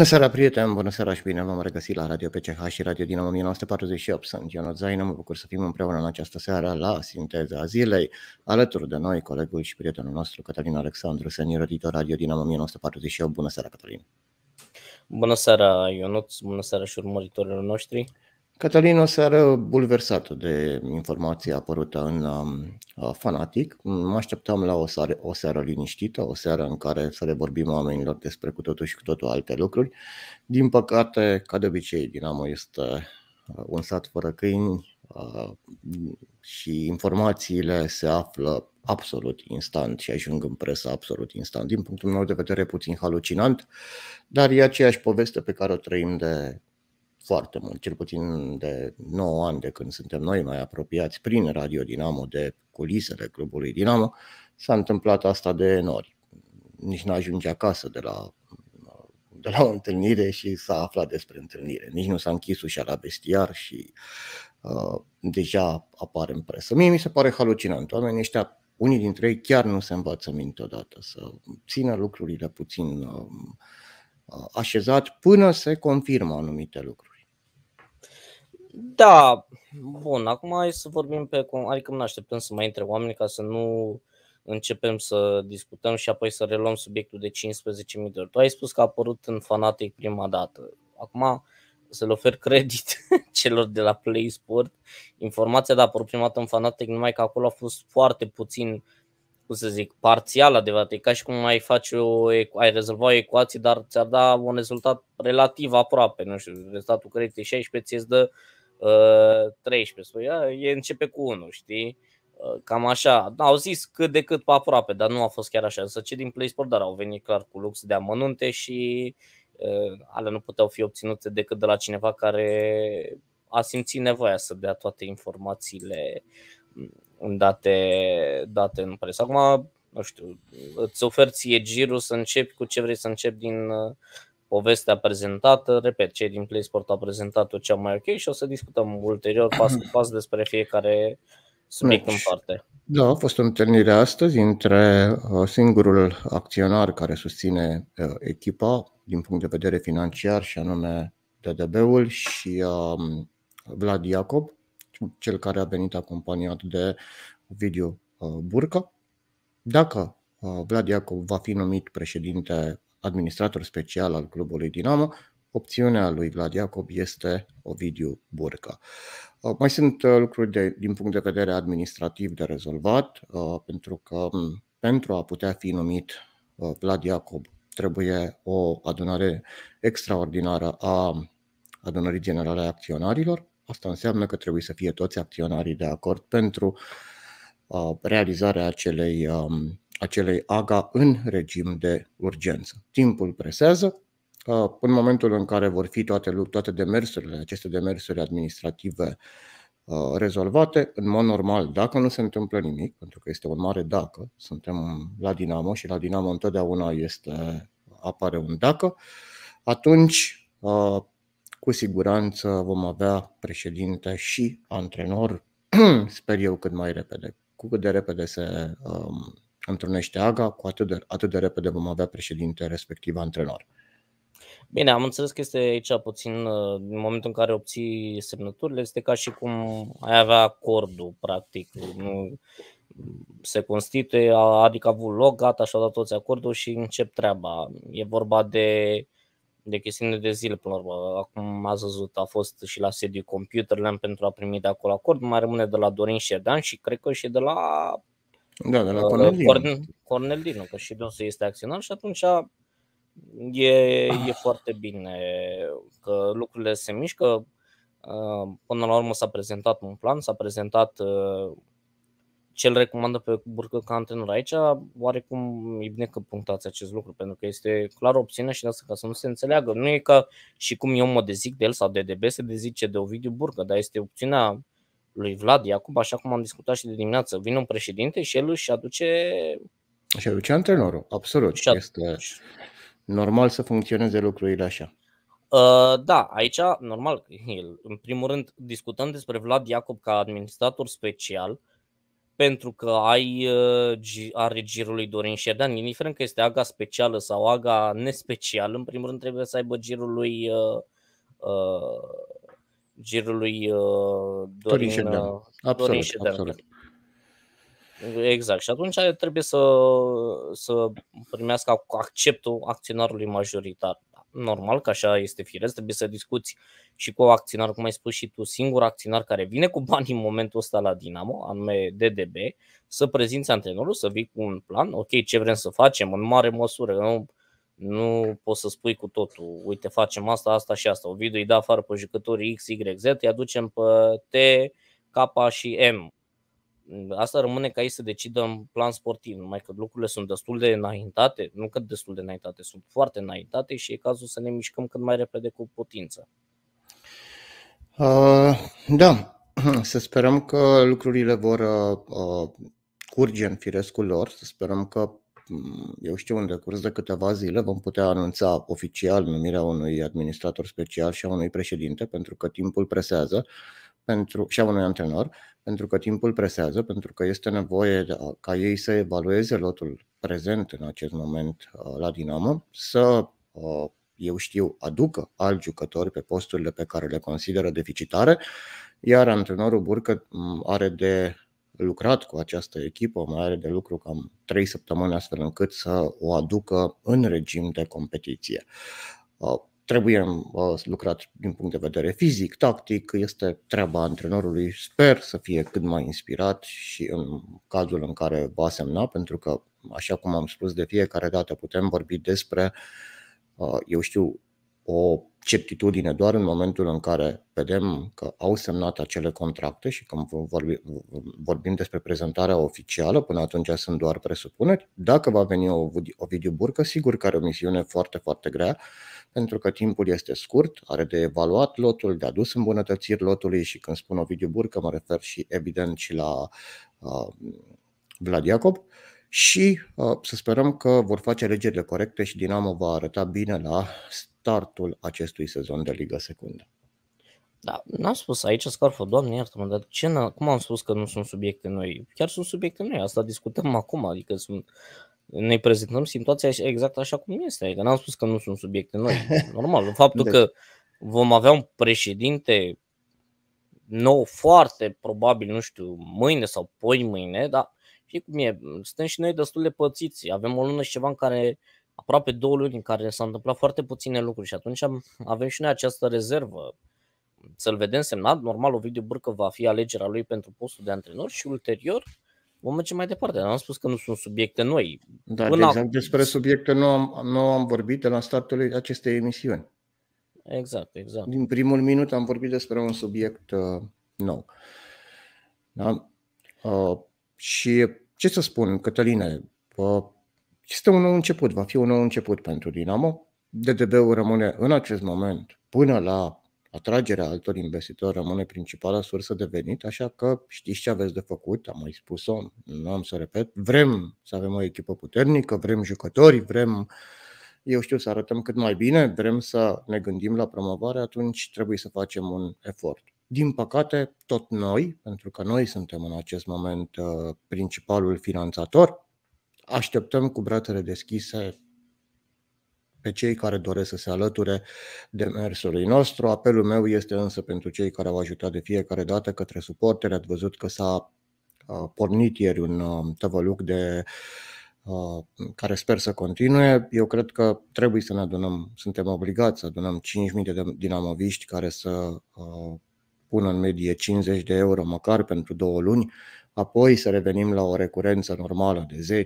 Bună seara, prieteni! Bună seara și bine v-am regăsit la Radio PCH și Radio Dinamo 1948. Sunt Ionut Zaină, mă bucur să fim împreună în această seară la Sinteza Zilei, alături de noi, colegul și prietenul nostru, Cătălin Alexandru, senior editor Radio Dinamo 1948. Bună seara, Cătălin! Bună seara, Ionut! Bună seara și urmăritorilor noștri! Cătălin o seară bulversată de informația apărută în um, uh, Fanatic. Mă așteptam la o seară, o seară liniștită, o seară în care să le vorbim oamenilor despre cu totul și cu totul alte lucruri. Din păcate, ca de obicei, Dinamo este uh, un sat fără câini uh, și informațiile se află absolut instant și ajung în presă absolut instant. Din punctul meu de vedere, puțin halucinant, dar e aceeași poveste pe care o trăim de foarte mult, cel puțin de 9 ani de când suntem noi mai apropiați prin Radio Dinamo de culisele clubului Dinamo, s-a întâmplat asta de nori. Nici nu ajunge acasă de la, de la o întâlnire și s-a aflat despre întâlnire. Nici nu s-a închis ușa la bestiar și uh, deja apare în presă. Mie mi se pare halucinant. Oamenii ăștia, unii dintre ei chiar nu se învață minte odată, să țină lucrurile puțin uh, uh așezat până se confirmă anumite lucruri. Da, bun, acum hai să vorbim pe, adică nu așteptăm să mai intre oameni ca să nu începem să discutăm și apoi să reluăm subiectul de 15.000 de ori. Tu ai spus că a apărut în Fanatic prima dată. Acum să le ofer credit celor de la Play Sport. Informația de a apărut prima dată în Fanatic, numai că acolo a fost foarte puțin, cum să zic, parțial adevărat. E ca și cum ai, face o, ai rezolva o ecuație, dar ți-ar da un rezultat relativ aproape. Nu știu, rezultatul credit e 16, ți-e dă 13, spui, e începe cu 1, știi? Uh, cam așa. Au zis cât de cât pe aproape, dar nu a fost chiar așa. Însă ce din PlaySport, dar au venit clar cu lux de amănunte și uh, ale nu puteau fi obținute decât de la cineva care a simțit nevoia să dea toate informațiile mm, date, date în presă. Acum, nu știu, îți oferi ție girul să începi cu ce vrei să începi din, uh, povestea prezentată, repet, cei din PlaySport au prezentat-o cea mai ok și o să discutăm ulterior pas cu pas despre fiecare subiect în deci, parte. Da, a fost o întâlnire astăzi între uh, singurul acționar care susține uh, echipa din punct de vedere financiar și anume DDB-ul și um, Vlad Iacob, cel care a venit acompaniat de Video uh, Burca. Dacă Vlad Iacob va fi numit președinte administrator special al clubului Dinamo, opțiunea lui Vlad Iacob este Ovidiu Burca. Uh, mai sunt uh, lucruri de, din punct de vedere administrativ de rezolvat, uh, pentru că mm, pentru a putea fi numit Vlad Iacob trebuie o adunare extraordinară a adunării generale a acționarilor. Asta înseamnă că trebuie să fie toți acționarii de acord pentru realizarea acelei um, acelei AGA în regim de urgență. Timpul presează, în momentul în care vor fi toate, toate demersurile, aceste demersuri administrative rezolvate, în mod normal, dacă nu se întâmplă nimic, pentru că este un mare dacă, suntem la Dinamo și la Dinamo întotdeauna este, apare un dacă, atunci cu siguranță vom avea președinte și antrenor, sper eu cât mai repede. Cu cât de repede se întrunește AGA, cu atât de, atât de repede vom avea președinte respectiv antrenor. Bine, am înțeles că este aici puțin, uh, în momentul în care obții semnăturile, este ca și cum ai avea acordul, practic. Nu se constituie, adică a avut loc, gata, și-au dat toți acordul și încep treaba. E vorba de, de chestiune de zile, până la urmă. Acum ați văzut, a fost și la sediu Computerland pentru a primi de acolo acord, mai rămâne de la Dorin Șerdan și cred că și de la da, de la uh, Cornelino. Corn, Cornelino, că și dânsul este acționar și atunci e, e foarte bine că lucrurile se mișcă. Uh, până la urmă s-a prezentat un plan, s-a prezentat uh, ce îl recomandă pe Burcă ca antrenor aici, oarecum e bine că punctați acest lucru, pentru că este clar opțiune și de asta ca să nu se înțeleagă. Nu e ca și cum eu mă dezic de el sau de DB se dezice de Ovidiu Burcă, dar este opțiunea lui Vlad Iacob, așa cum am discutat și de dimineață, vine un președinte și el își aduce... Și aduce antrenorul, absolut. Și este normal să funcționeze lucrurile așa. Uh, da, aici, normal, el, în primul rând, discutăm despre Vlad Iacob ca administrator special, pentru că ai uh, are girul lui Dorin Șerdan, indiferent că este aga specială sau aga nespecială, în primul rând trebuie să aibă girul lui uh, uh, girului uh, Dorin, uh, Ședan. Dorin absolut, absolut. Exact. Și atunci trebuie să, să primească acceptul acționarului majoritar. Da, normal că așa este firesc, trebuie să discuți și cu acționar, cum ai spus și tu, singur acționar care vine cu bani în momentul ăsta la Dinamo, anume DDB, să prezinți antrenorul, să vii cu un plan, ok, ce vrem să facem în mare măsură, nu nu poți să spui cu totul, uite, facem asta, asta și asta. Ovidiu îi dă afară pe jucătorii X, Y, Z, îi aducem pe T, K și M. Asta rămâne ca ei să decidă în plan sportiv, numai că lucrurile sunt destul de înaintate, nu cât destul de înaintate, sunt foarte înaintate și e cazul să ne mișcăm cât mai repede cu putință. Uh, da, să sperăm că lucrurile vor uh, curge în firescul lor, să sperăm că Mm, eu știu, în decurs de câteva zile vom putea anunța oficial numirea unui administrator special și a unui președinte, pentru că timpul presează pentru, și a unui antrenor, pentru că timpul presează, pentru că este nevoie ca ei să evalueze lotul prezent în acest moment uh, la Dinamo, să, uh, eu știu, aducă alți jucători pe posturile pe care le consideră deficitare, iar antrenorul Burcă mm, are de lucrat cu această echipă, mai are de lucru cam 3 săptămâni astfel încât să o aducă în regim de competiție. Trebuie lucrat din punct de vedere fizic, tactic, este treaba antrenorului. Sper să fie cât mai inspirat și în cazul în care va semna, pentru că, așa cum am spus de fiecare dată, putem vorbi despre, eu știu, o certitudine doar în momentul în care vedem că au semnat acele contracte și când vorbim, vorbim despre prezentarea oficială, până atunci sunt doar presupuneri, dacă va veni o, video burcă, sigur că are o misiune foarte, foarte grea, pentru că timpul este scurt, are de evaluat lotul, de adus îmbunătățiri lotului și când spun o video burcă, mă refer și evident și la uh, Vlad Iacob și uh, să sperăm că vor face alegerile corecte și Dinamo va arăta bine la startul acestui sezon de Liga Secundă. Da, n-am spus aici, Scarfo, doamne iartă-mă, dar ce n- cum am spus că nu sunt subiecte noi? Chiar sunt subiecte noi, asta discutăm acum, adică sunt, ne prezentăm situația exact așa cum este, adică n-am spus că nu sunt subiecte noi. Normal, faptul deci. că vom avea un președinte nou foarte probabil, nu știu, mâine sau poi mâine, dar știi cum e, suntem și noi destul de pățiți, avem o lună și ceva în care aproape două luni în care s-a întâmplat foarte puține lucruri și atunci am, avem și noi această rezervă să-l vedem semnat. Normal, Ovidiu Bârcă va fi alegerea lui pentru postul de antrenor și ulterior vom merge mai departe. Am spus că nu sunt subiecte noi. Da, Până de exact a... despre subiecte nu am, nu am vorbit de la startul acestei emisiuni. Exact, exact. Din primul minut am vorbit despre un subiect uh, nou. Da? Uh, și ce să spun, Cătăline, uh, este un nou început, va fi un nou început pentru Dinamo. DDB-ul rămâne în acest moment până la atragerea altor investitori rămâne principala sursă de venit, așa că știți ce aveți de făcut, am mai spus-o, nu am să repet, vrem să avem o echipă puternică, vrem jucători, vrem, eu știu, să arătăm cât mai bine, vrem să ne gândim la promovare, atunci trebuie să facem un efort. Din păcate, tot noi, pentru că noi suntem în acest moment uh, principalul finanțator, Așteptăm cu bratele deschise pe cei care doresc să se alăture demersului nostru. Apelul meu este însă pentru cei care au ajutat de fiecare dată către suportere. Ați văzut că s-a pornit ieri un um, tăvăluc de care sper să continue. Eu cred că trebuie să ne adunăm, suntem obligați să adunăm 5.000 de dinamoviști care să pună în medie 50 de euro măcar pentru două luni apoi să revenim la o recurență normală de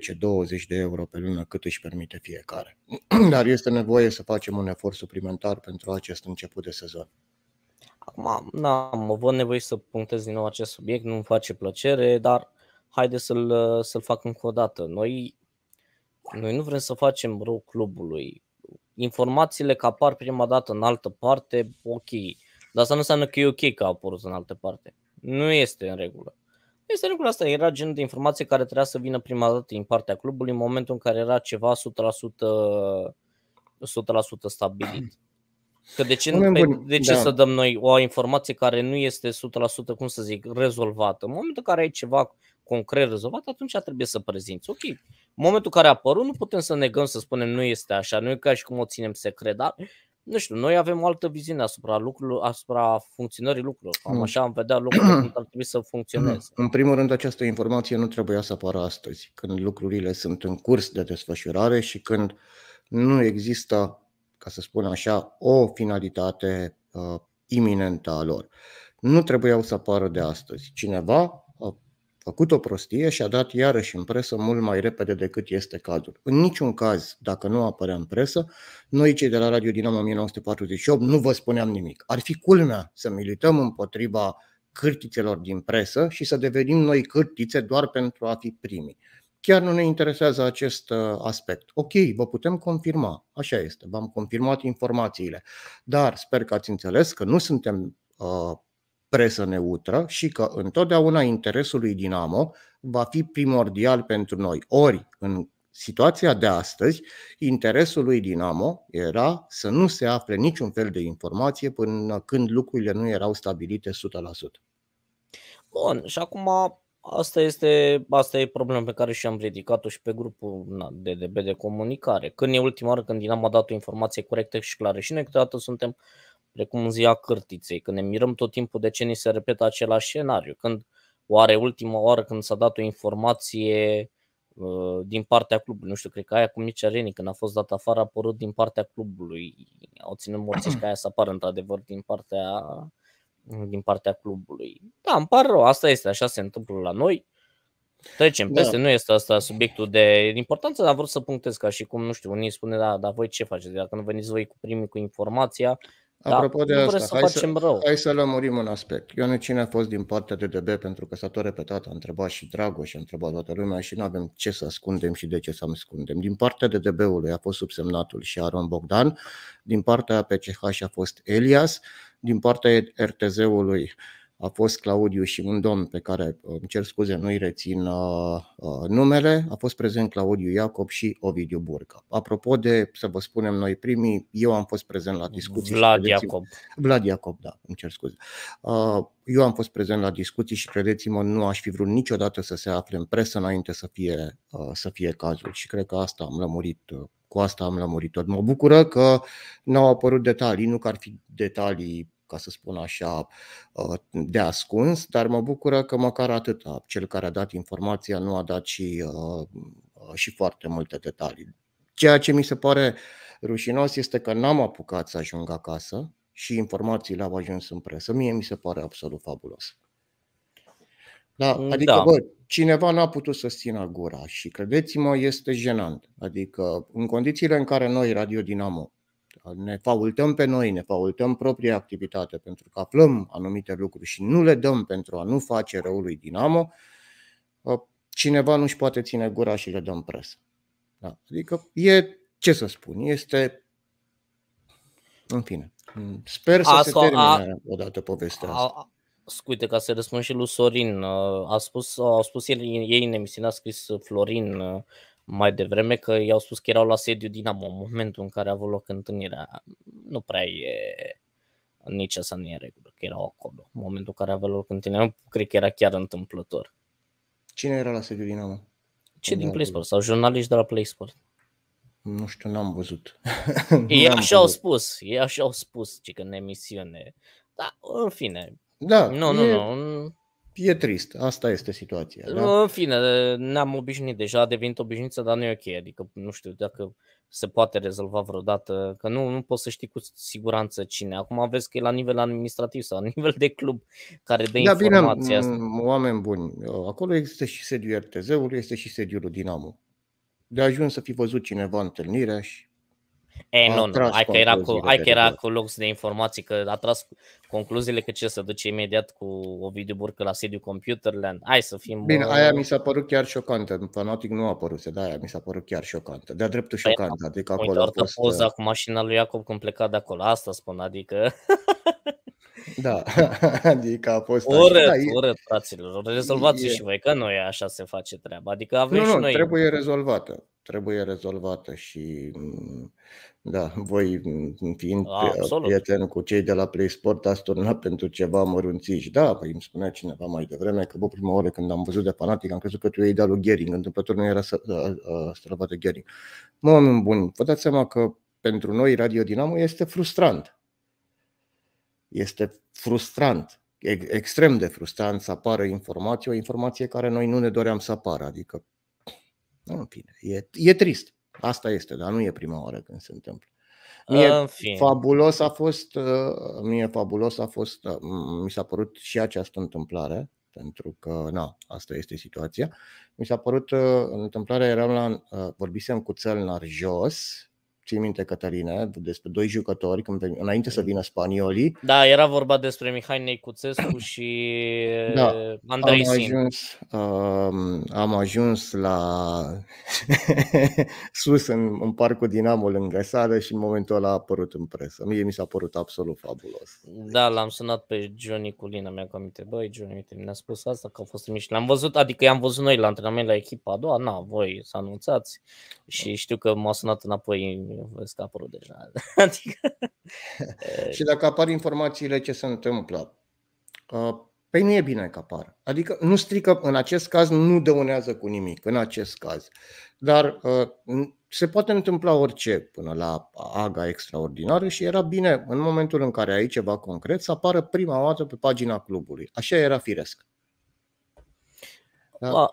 10-20 de euro pe lună cât își permite fiecare. Dar este nevoie să facem un efort suplimentar pentru acest început de sezon. Acum, na, mă văd nevoie să punctez din nou acest subiect, nu-mi face plăcere, dar haide să-l, să fac încă o dată. Noi, noi nu vrem să facem rău clubului. Informațiile că apar prima dată în altă parte, ok, dar asta nu înseamnă că e ok că a apărut în altă parte. Nu este în regulă. Este lucrul ăsta, era genul de informație care trebuia să vină prima dată din partea clubului în momentul în care era ceva 100%, 100% stabilit. Că de ce, Bun, pe, de ce da. să dăm noi o informație care nu este 100%, cum să zic, rezolvată? În momentul în care ai ceva concret rezolvat, atunci trebuie să prezinți. Ok, în momentul în care a apărut, nu putem să negăm, să spunem nu este așa, nu e ca și cum o ținem secret, dar nu știu, noi avem o altă viziune asupra lucrurilor, asupra funcționării lucrurilor. Cam mm. așa am vedea lucrurile cum ar trebui să funcționeze. Mm. În primul rând, această informație nu trebuia să apară astăzi, când lucrurile sunt în curs de desfășurare și când nu există, ca să spun așa, o finalitate uh, iminentă a lor. Nu trebuiau să apară de astăzi. Cineva făcut o prostie și a dat iarăși în presă mult mai repede decât este cazul. În niciun caz, dacă nu apărea în presă, noi cei de la Radio Dinamo 1948 nu vă spuneam nimic. Ar fi culmea să milităm împotriva cârtițelor din presă și să devenim noi cârtițe doar pentru a fi primii. Chiar nu ne interesează acest uh, aspect. Ok, vă putem confirma, așa este, v-am confirmat informațiile, dar sper că ați înțeles că nu suntem uh, presă neutră și că întotdeauna interesul lui Dinamo va fi primordial pentru noi. Ori, în situația de astăzi, interesul lui Dinamo era să nu se afle niciun fel de informație până când lucrurile nu erau stabilite 100%. Bun, și acum asta este, asta e problema pe care și am ridicat-o și pe grupul DDB de comunicare. Când e ultima oară când Dinamo a dat o informație corectă și clară și noi câteodată suntem precum ziua cârtiței, când ne mirăm tot timpul de ce ni se repetă același scenariu, când oare ultima oară când s-a dat o informație uh, din partea clubului. Nu știu, cred că aia cu Mircea Reni, când a fost dat afară, a apărut din partea clubului. Au ținut morții că aia să apară într-adevăr din partea, din partea clubului. Da, îmi par rău, asta este, așa se întâmplă la noi. Trecem da. peste, da. nu este asta subiectul de importanță, dar vreau să punctez ca și cum, nu știu, unii spune, da, dar voi ce faceți? Dacă nu veniți voi cu primii cu informația, da, Apropo da, de asta, să hai, facem să, rău. hai să lămurim un aspect. nu cine a fost din partea de Pentru că s-a tot repetat, a întrebat și Dragoș, a întrebat toată lumea și nu avem ce să ascundem și de ce să ascundem. Din partea de ului a fost subsemnatul și Aron Bogdan, din partea PCH a fost Elias, din partea RTZ-ului uh, a fost Claudiu și un domn pe care îmi cer scuze, nu-i rețin uh, uh numele, a fost prezent Claudiu Iacob și Ovidiu Burca. Apropo de, să vă spunem noi primii, eu am fost prezent la discuții. Vlad și credeți Iacob. Vlad Iacob, da, îmi cer scuze. Uh, eu am fost prezent la discuții și credeți-mă, nu aș fi vrut niciodată să se afle în presă înainte să fie, uh, să fie cazul și cred că asta am lămurit uh, cu asta am lămurit tot. Mă bucură că n-au apărut detalii, nu că ar fi detalii ca să spun așa, uh, de ascuns, dar mă bucură că măcar atât. Uh, cel care a dat informația nu a dat și, uh, și foarte multe detalii. Ceea ce mi se pare rușinos este că n-am apucat să ajung acasă și informațiile au ajuns în presă. Mie mi se pare absolut fabulos. Da, mm, adică, da. bă, cineva n-a putut să țină gura și, credeți-mă, este jenant. Adică, în condițiile în care noi, Radio Dinamo, ne faultăm pe noi, ne faultăm propria activitate pentru că aflăm anumite lucruri și nu le dăm pentru a nu face răul lui Dinamo, ă, cineva nu-și poate ține gura și le dăm presă. Da. Adică e, ce să spun, este, în fine, sper să Asta, se termine a, odată povestea asta. A, Scuite, ca să răspund și lui Sorin, ă, a spus, au spus el, ei în emisiune, a scris Florin ă, mai devreme că i-au spus că erau la sediu Dinamo în momentul în care a avut loc întâlnirea. Nu prea e nici asta nu e regulă, că erau acolo. În momentul în care avea loc întâlnirea, cred că era chiar întâmplător. Cine era la sediu Dinamo? Ce din PlaySport sau jurnaliști de la PlaySport? Nu știu, n-am văzut. ei n-am așa văzut. au spus, ei așa au spus, ci că în emisiune. Da, în fine. Da. Nu, e... nu, nu. E trist, asta este situația. Da? În fine, ne-am obișnuit deja, a devenit obișnuință, dar nu e ok. Adică nu știu dacă se poate rezolva vreodată, că nu, nu poți să știi cu siguranță cine. Acum vezi că e la nivel administrativ sau la nivel de club care dă da, informația bine, asta. Mm, oameni buni, uh, acolo există și sediul RTZ-ului, este și sediul Dinamo. De ajuns să fi văzut cineva întâlnirea și E, nu, nu, hai că, era cu, hai că era cu lux de informații, că a tras concluziile că ce să duce imediat cu o videoburcă la sediu Computerland. Hai să fim... Bine, uh, aia mi s-a părut chiar șocantă. Fanatic nu a apărut, dar aia mi s-a părut chiar șocantă. De-a dreptul păi, șocantă. Adică acolo Uite, a fost... poza uh, cu mașina lui Iacob când pleca de acolo. Asta spun, adică... Da, adică a fost urât, așa. urât, da, fraților, rezolvați e... și voi, că nu e așa se face treaba. Adică avem nu, și nu, trebuie rezolvată trebuie rezolvată și mm, da, voi mm, fiind Absolut. prieten cu cei de la Play Sport ați turnat pentru ceva mărunțiși. Da, păi îmi spunea cineva mai devreme că bă, prima oară când am văzut de fanatic am crezut că tu e de lui Gering, întâmplător nu era de Gering. Mă, oameni bun, vă dați seama că pentru noi Radio Dinamo este frustrant. Este frustrant extrem de frustrant să apară informație, o informație care noi nu ne doream să apară, adică în fine, e, e trist. Asta este, dar nu e prima oară când se întâmplă. Mie în fabulos a fost, uh, mie fabulos a fost, uh, mi s-a părut și această întâmplare, pentru că, na, asta este situația. Mi s-a părut, uh, întâmplarea întâmplare eram la, vorbisem cu țăl jos, ții minte, Cătăline, despre doi jucători, când veni, înainte să mm. vină spaniolii. Da, era vorba despre Mihai Neicuțescu și da, uh, Andrei am ajuns, um, am ajuns la sus în, în parcul Dinamo lângă sală și în momentul ăla a apărut în presă. Mie mi s-a părut absolut fabulos. Da, l-am sunat pe Johnny Culina, mi-a aminte, băi, Johnny, uite, mi-a spus asta că a fost mișto. L-am văzut, adică i-am văzut noi la antrenament la echipa a doua, na, voi să anunțați și știu că m-a sunat înapoi mine vezi că a deja. adică... și dacă apar informațiile, ce se întâmplă? Păi nu e bine că apar. Adică nu strică, în acest caz nu dăunează cu nimic, în acest caz. Dar se poate întâmpla orice până la aga extraordinară și era bine în momentul în care ai ceva concret să apară prima oară pe pagina clubului. Așa era firesc. Da.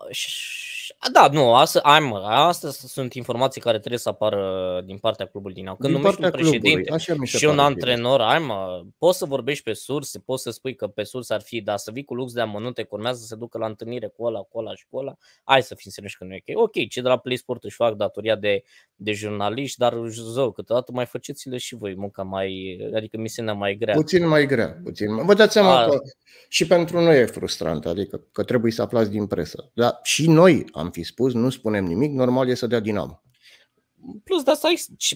da, nu, asta, am, astăzi sunt informații care trebuie să apară din partea clubului Dinamo. Când din numești un președinte clubului, și un antrenor, ai mă, uh, poți să vorbești pe surse, poți să spui că pe surse ar fi, dar să vii cu lux de amănunte, că urmează să se ducă la întâlnire cu ăla, cu ăla și cu ăla, hai să fim serioși că nu e ok. Ok, ce de la Play Sport își fac datoria de, de jurnaliști, dar zău, câteodată mai făceți le și voi munca mai, adică se mai grea. Puțin mai grea, puțin. Mai... Vă dați seama A... că și pentru noi e frustrant, adică că trebuie să aflați din presă contează. Dar și noi am fi spus, nu spunem nimic, normal e să dea Dinamo. Plus de asta,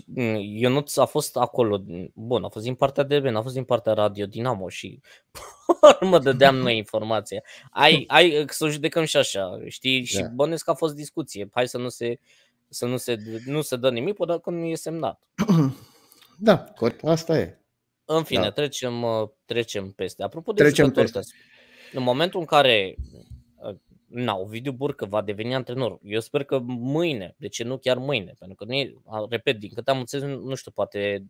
mm, Ionuț a fost acolo, bun, a fost din partea de Ben, a fost din partea Radio Dinamo și mă dădeam noi informația. Ai, ai să o judecăm și așa, știi? Și da. bănesc că a fost discuție, hai să nu se, să nu se, nu se dă nimic până când nu e semnat. Da, corect, asta e. În fine, da. trecem, uh, trecem peste. Apropo de trecem peste. în momentul în care na, Ovidiu Burcă va deveni antrenor. Eu sper că mâine, de ce nu chiar mâine, pentru că, nu e, repet, din câte am înțeles, nu știu, poate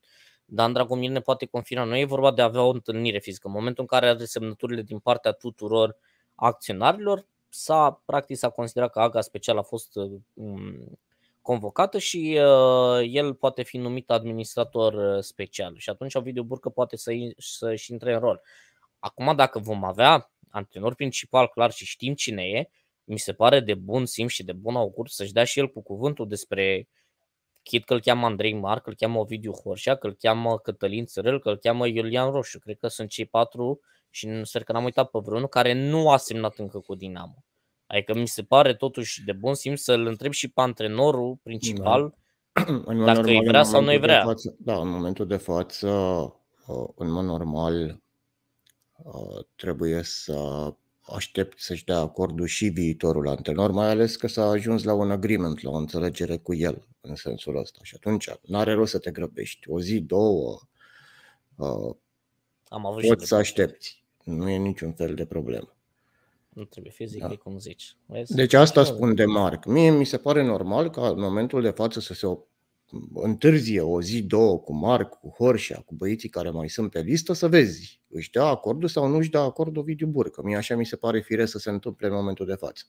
Dan Dragomir ne poate confirma. Nu e vorba de a avea o întâlnire fizică. În momentul în care are semnăturile din partea tuturor acționarilor, s-a, practic s-a considerat că AGA special a fost um, convocată și uh, el poate fi numit administrator uh, special și atunci Ovidiu Burcă poate să, să-și intre în rol. Acum, dacă vom avea antrenor principal, clar și știm cine e, mi se pare de bun simț și de bun augur să-și dea și el cu cuvântul despre Chid că îl cheamă Andrei Mar, că îl cheamă Ovidiu Horșa, că îl cheamă Cătălin Țărâl, că îl cheamă Iulian Roșu. Cred că sunt cei patru și sper că n-am uitat pe vreunul care nu a semnat încă cu Dinamo. Adică mi se pare totuși de bun simț să-l întreb și pe antrenorul principal da. dacă normal, îi vrea sau nu îi vrea. Față, da, în momentul de față, uh, în mod normal, Uh, trebuie să aștept să-și dea acordul și viitorul antrenor, mai ales că s-a ajuns la un agreement, la o înțelegere cu el în sensul ăsta. Și atunci nu are rost să te grăbești. O zi, două, uh, Am avut poți să aștepți. Nu e niciun fel de problemă. Nu trebuie fizic, da. cum zici. Vezi? Deci asta spun de Marc. Mie mi se pare normal ca în momentul de față să se întârzie o zi, două cu Marc, cu Horșa, cu băieții care mai sunt pe listă, să vezi, își dă acordul sau nu își dă acordul Ovidiu Burcă. Mie așa mi se pare firesc să se întâmple în momentul de față.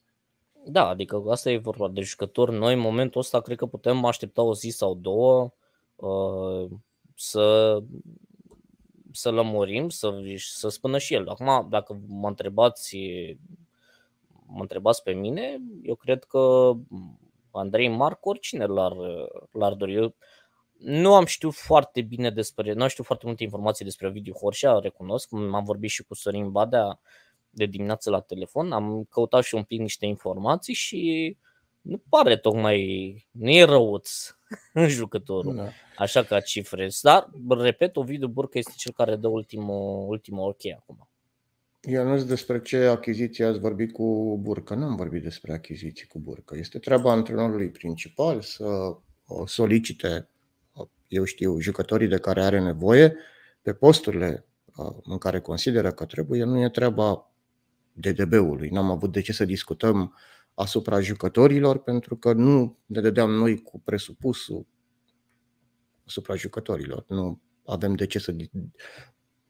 Da, adică asta e vorba de jucători. Noi în momentul ăsta cred că putem aștepta o zi sau două uh, să, să lămurim, să, să spună și el. Acum, dacă mă întrebați, mă întrebați pe mine, eu cred că Andrei Marco, oricine l-ar, l-ar dori. Eu nu am știut foarte bine despre, nu știu foarte multe informații despre Ovidiu Horșa, recunosc, am vorbit și cu Sorin Badea de dimineață la telefon, am căutat și un pic niște informații și nu pare tocmai, nu e răuț în jucătorul, da. așa ca cifre. Dar, repet, Ovidiu Burcă este cel care dă ultimul, ultimul ok acum știu despre ce achiziție ați vorbit cu Burcă? Nu am vorbit despre achiziții cu Burcă. Este treaba antrenorului principal să uh, solicite, uh, eu știu, jucătorii de care are nevoie pe posturile uh, în care consideră că trebuie. Nu e treaba DDB-ului. N-am avut de ce să discutăm asupra jucătorilor pentru că nu ne dădeam noi cu presupusul asupra jucătorilor. Nu avem de ce să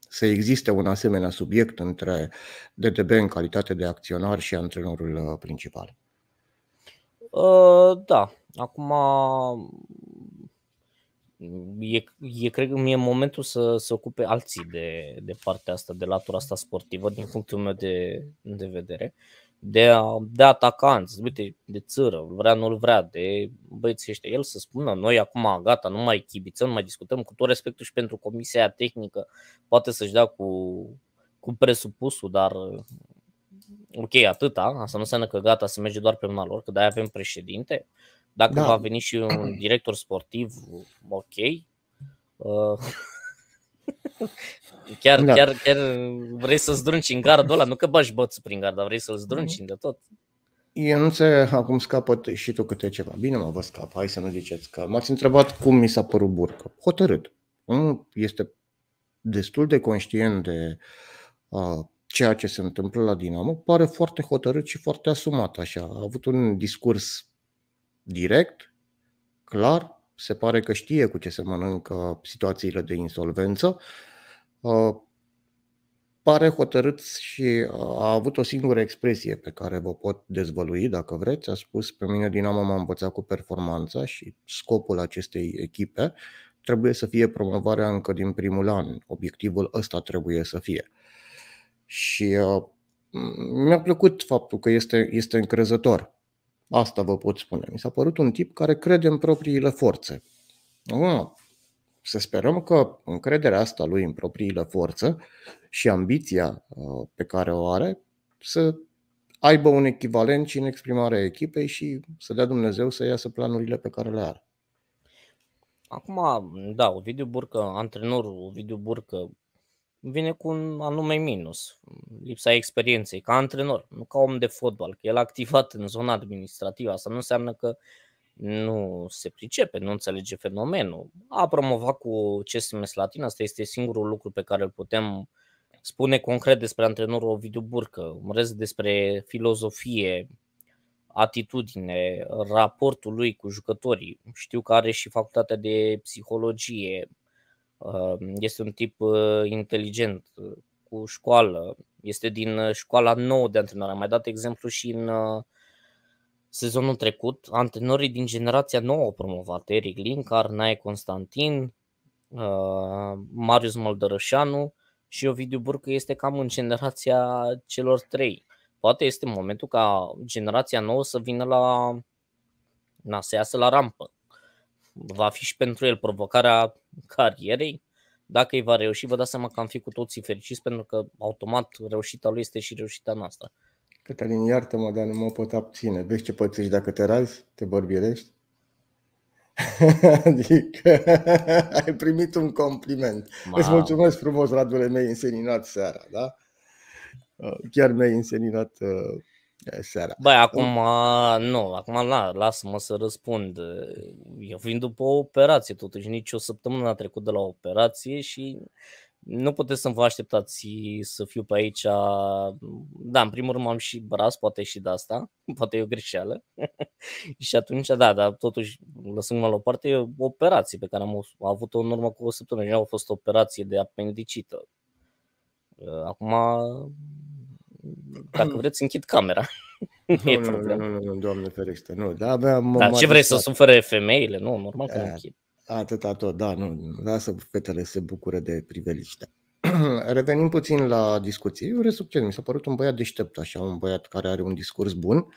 să existe un asemenea subiect între DDB în calitate de acționar și antrenorul uh, principal. Uh, da, acum e, e cred că e momentul să se ocupe alții de, de partea asta, de latura asta sportivă, din punctul meu de, de vedere. Uh, de, de atacanți, uite, de țără, vrea, nu-l vrea, de băieții ăștia. El să spună, noi acum gata, nu mai chibițăm, nu mai discutăm, cu tot respectul și pentru comisia tehnică, poate să-și dea cu, cu presupusul, dar ok, atâta, asta nu înseamnă că gata să merge doar pe mâna lor, că de-aia avem președinte. Dacă da. va veni și un director sportiv, ok. Uh, Chiar, da. chiar, chiar vrei să zdrunci în gardul ăla, nu că bași bățul prin gard, dar vrei să-l da. zdrunci de tot. Eu nu se acum scapă și tu câte ceva. Bine mă, vă scap, hai să nu ziceți că m-ați întrebat cum mi s-a părut burcă. Hotărât. Unul este destul de conștient de uh, ceea ce se întâmplă la Dinamo, pare foarte hotărât și foarte asumat așa. A avut un discurs direct, clar, se pare că știe cu ce se mănâncă situațiile de insolvență, Uh, pare hotărât și uh, a avut o singură expresie pe care vă pot dezvălui, dacă vreți. A spus, pe mine Dinamo m-a învățat cu performanța și scopul acestei echipe trebuie să fie promovarea încă din primul an. Obiectivul ăsta trebuie să fie. Și uh, mi-a plăcut faptul că este, este încrezător. Asta vă pot spune. Mi s-a părut un tip care crede în propriile forțe. Uh, să sperăm că încrederea asta lui în propriile forță și ambiția uh, pe care o are să aibă un echivalent și în exprimarea echipei și să dea Dumnezeu să iasă planurile pe care le are. Acum, da, Ovidiu Burcă, antrenorul Ovidiu Burcă, vine cu un anume minus, lipsa experienței, ca antrenor, nu ca om de fotbal, că el activat în zona administrativă, asta nu înseamnă că uh, nu se pricepe, nu înțelege fenomenul. A promovat cu CSMS Latin, asta este singurul lucru pe care îl putem spune concret despre antrenorul Ovidiu Burcă, în rest despre filozofie, atitudine, raportul lui cu jucătorii. Știu că are și facultatea de psihologie, uh, este un tip uh, inteligent, uh, cu școală, este din școala nouă de antrenor. Am mai dat exemplu și în sezonul trecut, antrenorii din generația nouă promovate: Eric Lincar, Nae Constantin, uh, Marius Moldărășanu și Ovidiu Burcă este cam în generația celor trei. Poate este momentul ca generația nouă să vină la, na, să iasă la rampă. Va fi și pentru el provocarea carierei, dacă îi va reuși, vă dați seama că am fi cu toții fericiți pentru că automat reușita lui este și reușita noastră. Cătălin, iartă-mă, dar nu mă pot abține. Vezi ce pățești dacă te razi, te bărbirești? adică ai primit un compliment. Wow. Îți mulțumesc frumos, Radule, mi-ai înseninat seara, da? Chiar mi-ai înseninat uh, seara. Băi, acum uh, nu, acum la, lasă-mă să răspund. Eu vin după o operație, totuși nici o săptămână a trecut de la operație și nu puteți să vă așteptați să fiu pe aici. Da, în primul rând m-am și braț, poate și de asta, poate e o greșeală. și atunci, da, dar totuși, lăsându-mă la o parte, e o operație pe care am avut-o în urmă cu o săptămână. nu a fost o operație de apendicită. Uh, acum, dacă vreți, închid camera. Nu, nu, nu, nu, nu, doamne ferește, nu, da, abia Dar ce vrei să sufere femeile? Nu, normal că nu da. închid. Atâta tot, da, nu, lasă fetele se bucure de priveliște. Revenim puțin la discuții. Eu resucces, mi s-a părut un băiat deștept, așa, un băiat care are un discurs bun,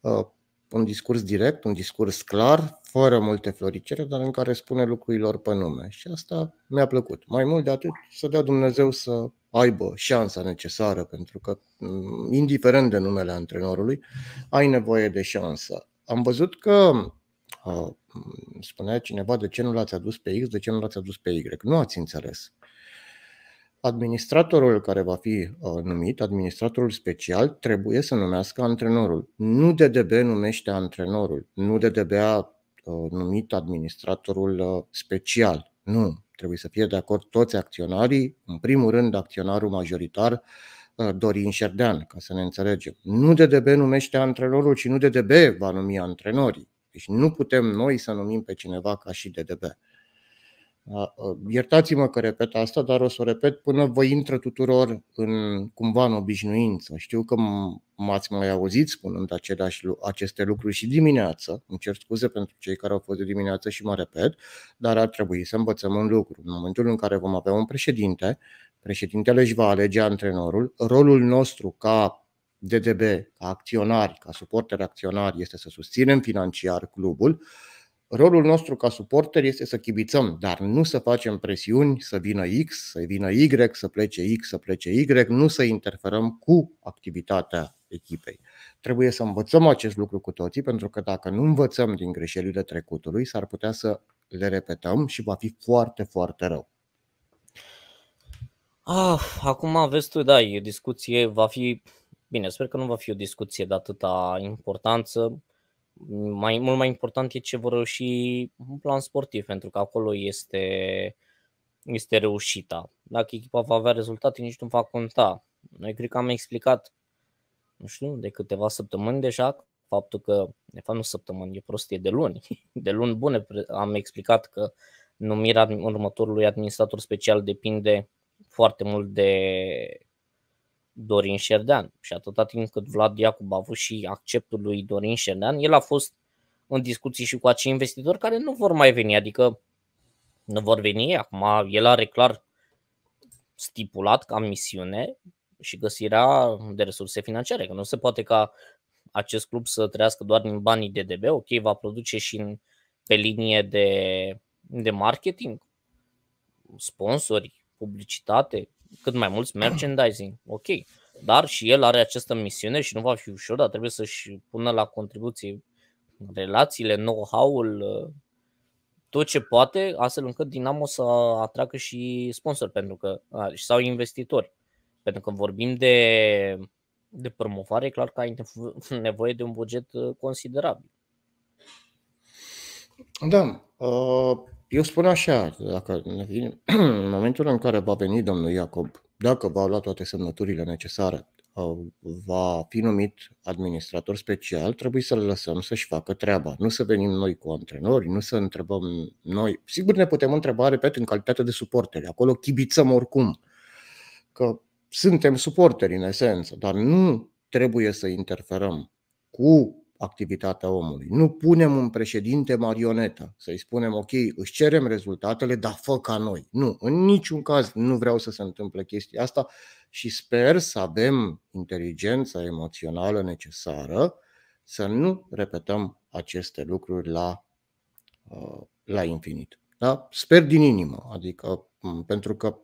uh, un discurs direct, un discurs clar, fără multe floricere, dar în care spune lucrurilor pe nume. Și asta mi-a plăcut. Mai mult de atât, să dea Dumnezeu să aibă șansa necesară, pentru că, mm, indiferent de numele antrenorului, ai nevoie de șansă. Am văzut că uh, spunea cineva de ce nu l-ați adus pe X, de ce nu l-ați adus pe Y. Nu ați înțeles. Administratorul care va fi uh, numit, administratorul special, trebuie să numească antrenorul. Nu DDB numește antrenorul, nu DDB a uh, numit administratorul uh, special. Nu, trebuie să fie de acord toți acționarii, în primul rând acționarul majoritar, Dorin Șerdean, ca să ne înțelegem. Nu DDB numește antrenorul, ci nu DDB va numi antrenorii. Deci nu putem noi să numim pe cineva ca și DDB. Iertați-mă că repet asta, dar o să o repet până vă intră tuturor în, cumva în obișnuință. Știu că m-ați mai auzit spunând aceleași, aceste lucruri și dimineață. Îmi cer scuze pentru cei care au fost dimineață și mă repet, dar ar trebui să învățăm un lucru. În momentul în care vom avea un președinte, președintele își va alege antrenorul, rolul nostru ca DDB, ca acționari, ca suporteri acționari, este să susținem financiar clubul. Rolul nostru ca suporter este să chibițăm, dar nu să facem presiuni să vină X, să vină Y, să plece X, să plece Y, nu să interferăm cu activitatea echipei. Trebuie să învățăm acest lucru cu toții, pentru că dacă nu învățăm din greșelile trecutului, s-ar putea să le repetăm și va fi foarte, foarte rău. Ah, acum vezi tu, da, e discuție, va fi Bine, sper că nu va fi o discuție de atâta importanță. Mai, mult mai important e ce vor reuși în plan sportiv, pentru că acolo este, este reușita. Dacă echipa va avea rezultate, nici nu va conta. Noi cred că am explicat, nu știu, de câteva săptămâni deja, faptul că, de fapt nu săptămâni, e prostie de luni, de luni bune am explicat că numirea următorului administrator special depinde foarte mult de Dorin Șerdean și atâta timp cât Vlad Iacob a avut și acceptul lui Dorin Șerdean, el a fost în discuții și cu acei investitori care nu vor mai veni, adică nu vor veni. Acum el are clar stipulat ca misiune și găsirea de resurse financiare, că nu se poate ca acest club să trăiască doar din banii DDB, ok, va produce și în, pe linie de, de marketing, sponsori, publicitate, cât mai mulți merchandising. Ok, dar și el are această misiune și nu va fi ușor, dar trebuie să-și pună la contribuție relațiile, know-how-ul, uh, tot ce poate, astfel încât Dinamo să atragă și sponsori pentru că, sau investitori. Pentru că vorbim de, de promovare, e clar că ai nevoie de un buget uh, considerabil. Da. Uh, eu spun așa, dacă ne vine, în momentul în care va veni domnul Iacob, dacă va lua toate semnăturile necesare, va fi numit administrator special, trebuie să-l lăsăm să-și facă treaba. Nu să venim noi cu antrenori, nu să întrebăm noi. Sigur ne putem întreba, repet, în calitate de suporteri. Acolo chibițăm oricum, că suntem suporteri în esență, dar nu trebuie să interferăm cu activitatea omului. Nu punem un președinte marionetă, să-i spunem, ok, își cerem rezultatele, dar fă ca noi. Nu, în niciun caz nu vreau să se întâmple chestia asta și sper să avem inteligența emoțională necesară să nu repetăm aceste lucruri la, uh, la infinit. Da? Sper din inimă, adică pentru că,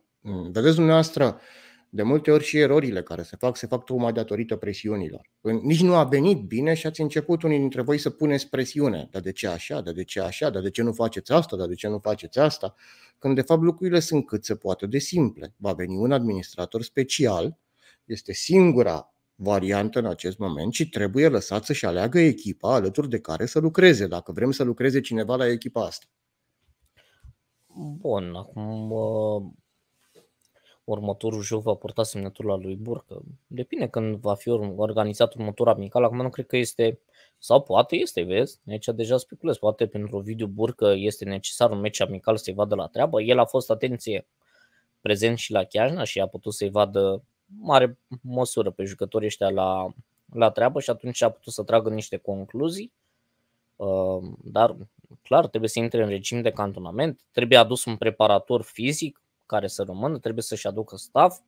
vedeți dumneavoastră, de multe ori și erorile care se fac, se fac tocmai datorită presiunilor. Nici nu a venit bine și ați început unii dintre voi să puneți presiune. Dar de ce așa? Dar de ce așa? Dar de ce nu faceți asta? Dar de ce nu faceți asta? Când de fapt lucrurile sunt cât se poate de simple. Va veni un administrator special, este singura variantă în acest moment și trebuie lăsat să-și aleagă echipa alături de care să lucreze, dacă vrem să lucreze cineva la echipa asta. Bun, acum următorul joc va purta semnătura lui Burcă. Depinde când va fi organizat următorul amical. Acum nu cred că este, sau poate este, vezi? aici deja speculez, poate pentru video Burcă este necesar un meci amical să-i vadă la treabă. El a fost, atenție, prezent și la Chiajna și a putut să-i vadă mare măsură pe jucătorii ăștia la, la treabă și atunci a putut să tragă niște concluzii. Ehm, dar, clar, trebuie să intre în regim de cantonament, trebuie adus un preparator fizic, care să rămână, trebuie să-și aducă staff.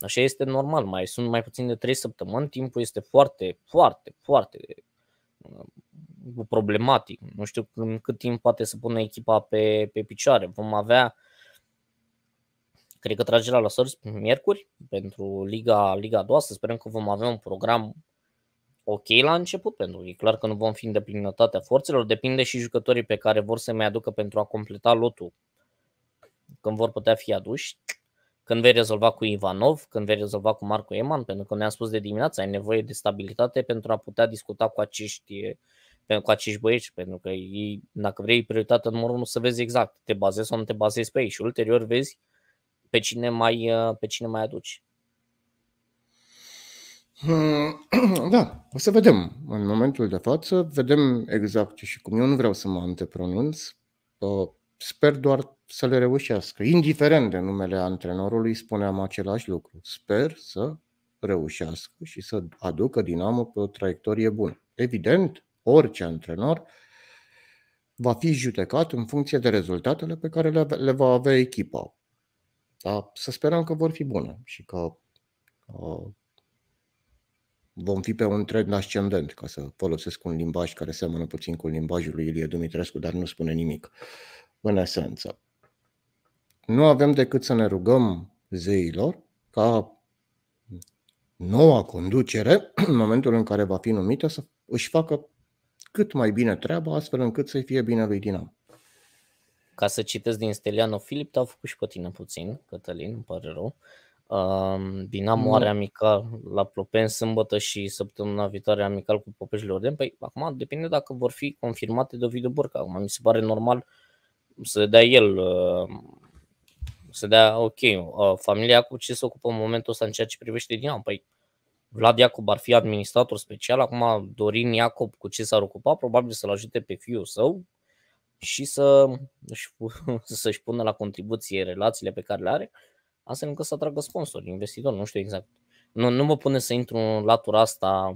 Așa este normal, mai sunt mai puțin de 3 săptămâni, timpul este foarte, foarte, foarte uh, problematic. Nu știu în cât timp poate să pună echipa pe, pe picioare. Vom avea, cred că tragerea la sorți miercuri pentru Liga, Liga 2. Să sperăm că vom avea un program ok la început, pentru că e clar că nu vom fi în deplinătatea forțelor. Depinde și jucătorii pe care vor să mai aducă pentru a completa lotul când vor putea fi aduși, când vei rezolva cu Ivanov, când vei rezolva cu Marco Eman, pentru că ne-am spus de dimineață, ai nevoie de stabilitate pentru a putea discuta cu acești, cu acești băieți, pentru că ei, dacă vrei prioritatea numărul 1 să vezi exact, te bazezi sau nu te bazezi pe ei și ulterior vezi pe cine mai, pe cine mai aduci. Hmm, da, o să vedem. În momentul de față, vedem exact și cum. Eu nu vreau să mă antepronunț Sper doar să le reușească. Indiferent de numele antrenorului, spuneam același lucru. Sper să reușească și să aducă Dinamo pe o traiectorie bună. Evident, orice antrenor va fi judecat în funcție de rezultatele pe care le va avea echipa. Dar să sperăm că vor fi bune și că uh, vom fi pe un trend ascendent, ca să folosesc un limbaj care seamănă puțin cu limbajul lui Ilie Dumitrescu, dar nu spune nimic în esență. Nu avem decât să ne rugăm zeilor ca noua conducere, în momentul în care va fi numită, să își facă cât mai bine treaba, astfel încât să-i fie bine lui Dinam. Ca să citesc din Steliano Filip, te-au făcut și pe tine puțin, Cătălin, îmi pare rău. Um, Dinamo are amical la Plopen sâmbătă și săptămâna viitoare amical cu Popeș Leoden. Păi acum depinde dacă vor fi confirmate de Ovidiu Burca. Acum mi se pare normal uh, să dea el, uh, să dea, ok, uh, familia cu ce se ocupă în momentul ăsta în ceea ce privește Dinamo? Păi Vlad Iacob ar fi administrator special, acum Dorin Iacob cu ce s-ar ocupa? Probabil să-l ajute pe fiul său și să, să-și pună la contribuție relațiile pe care le are, astfel încât să atragă sponsori, investitori, nu știu exact. Nu, nu mă pune să intru în latura asta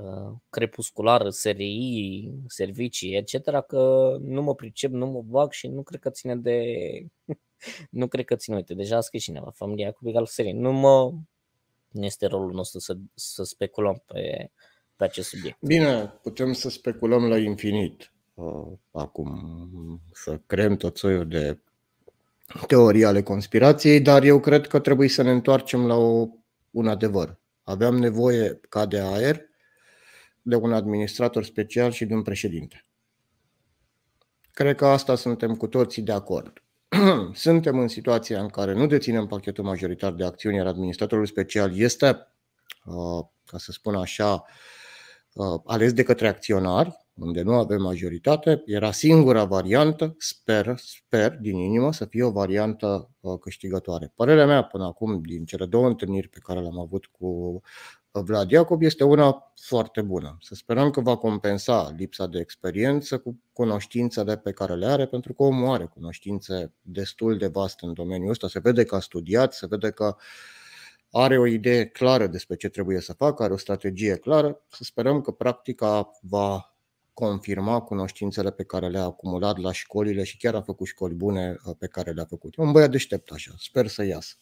Uh, crepusculară, SRI, servicii, etc., că nu mă pricep, nu mă bag și nu cred că ține de... nu cred că ține, uite, deja a scris cineva, familia cu egal serie. Nu mă... Nu este rolul nostru să, să speculăm pe, pe acest subiect. Bine, putem să speculăm la infinit. Uh, acum să creăm tot soiul de teorii ale conspirației, dar eu cred că trebuie să ne întoarcem la o, un adevăr. Aveam nevoie ca de aer, de un administrator special și de un președinte. Cred că asta suntem cu toții de acord. suntem în situația în care nu deținem pachetul majoritar de acțiuni, iar administratorul special este, uh, ca să spun așa, uh, ales de către acționari, unde nu avem majoritate, era singura variantă, sper, sper din inimă să fie o variantă uh, câștigătoare. Părerea mea până acum din cele două întâlniri pe care le-am avut cu Vlad Iacob este una foarte bună. Să sperăm că va compensa lipsa de experiență cu cunoștințele pe care le are, pentru că omul are cunoștințe destul de vaste în domeniul ăsta. Se vede că a studiat, se vede că are o idee clară despre ce trebuie să facă, are o strategie clară. Să sperăm că practica va confirma cunoștințele pe care le-a acumulat la școlile și chiar a făcut școli bune uh, pe care le-a făcut. E un băiat deștept așa, sper să iasă.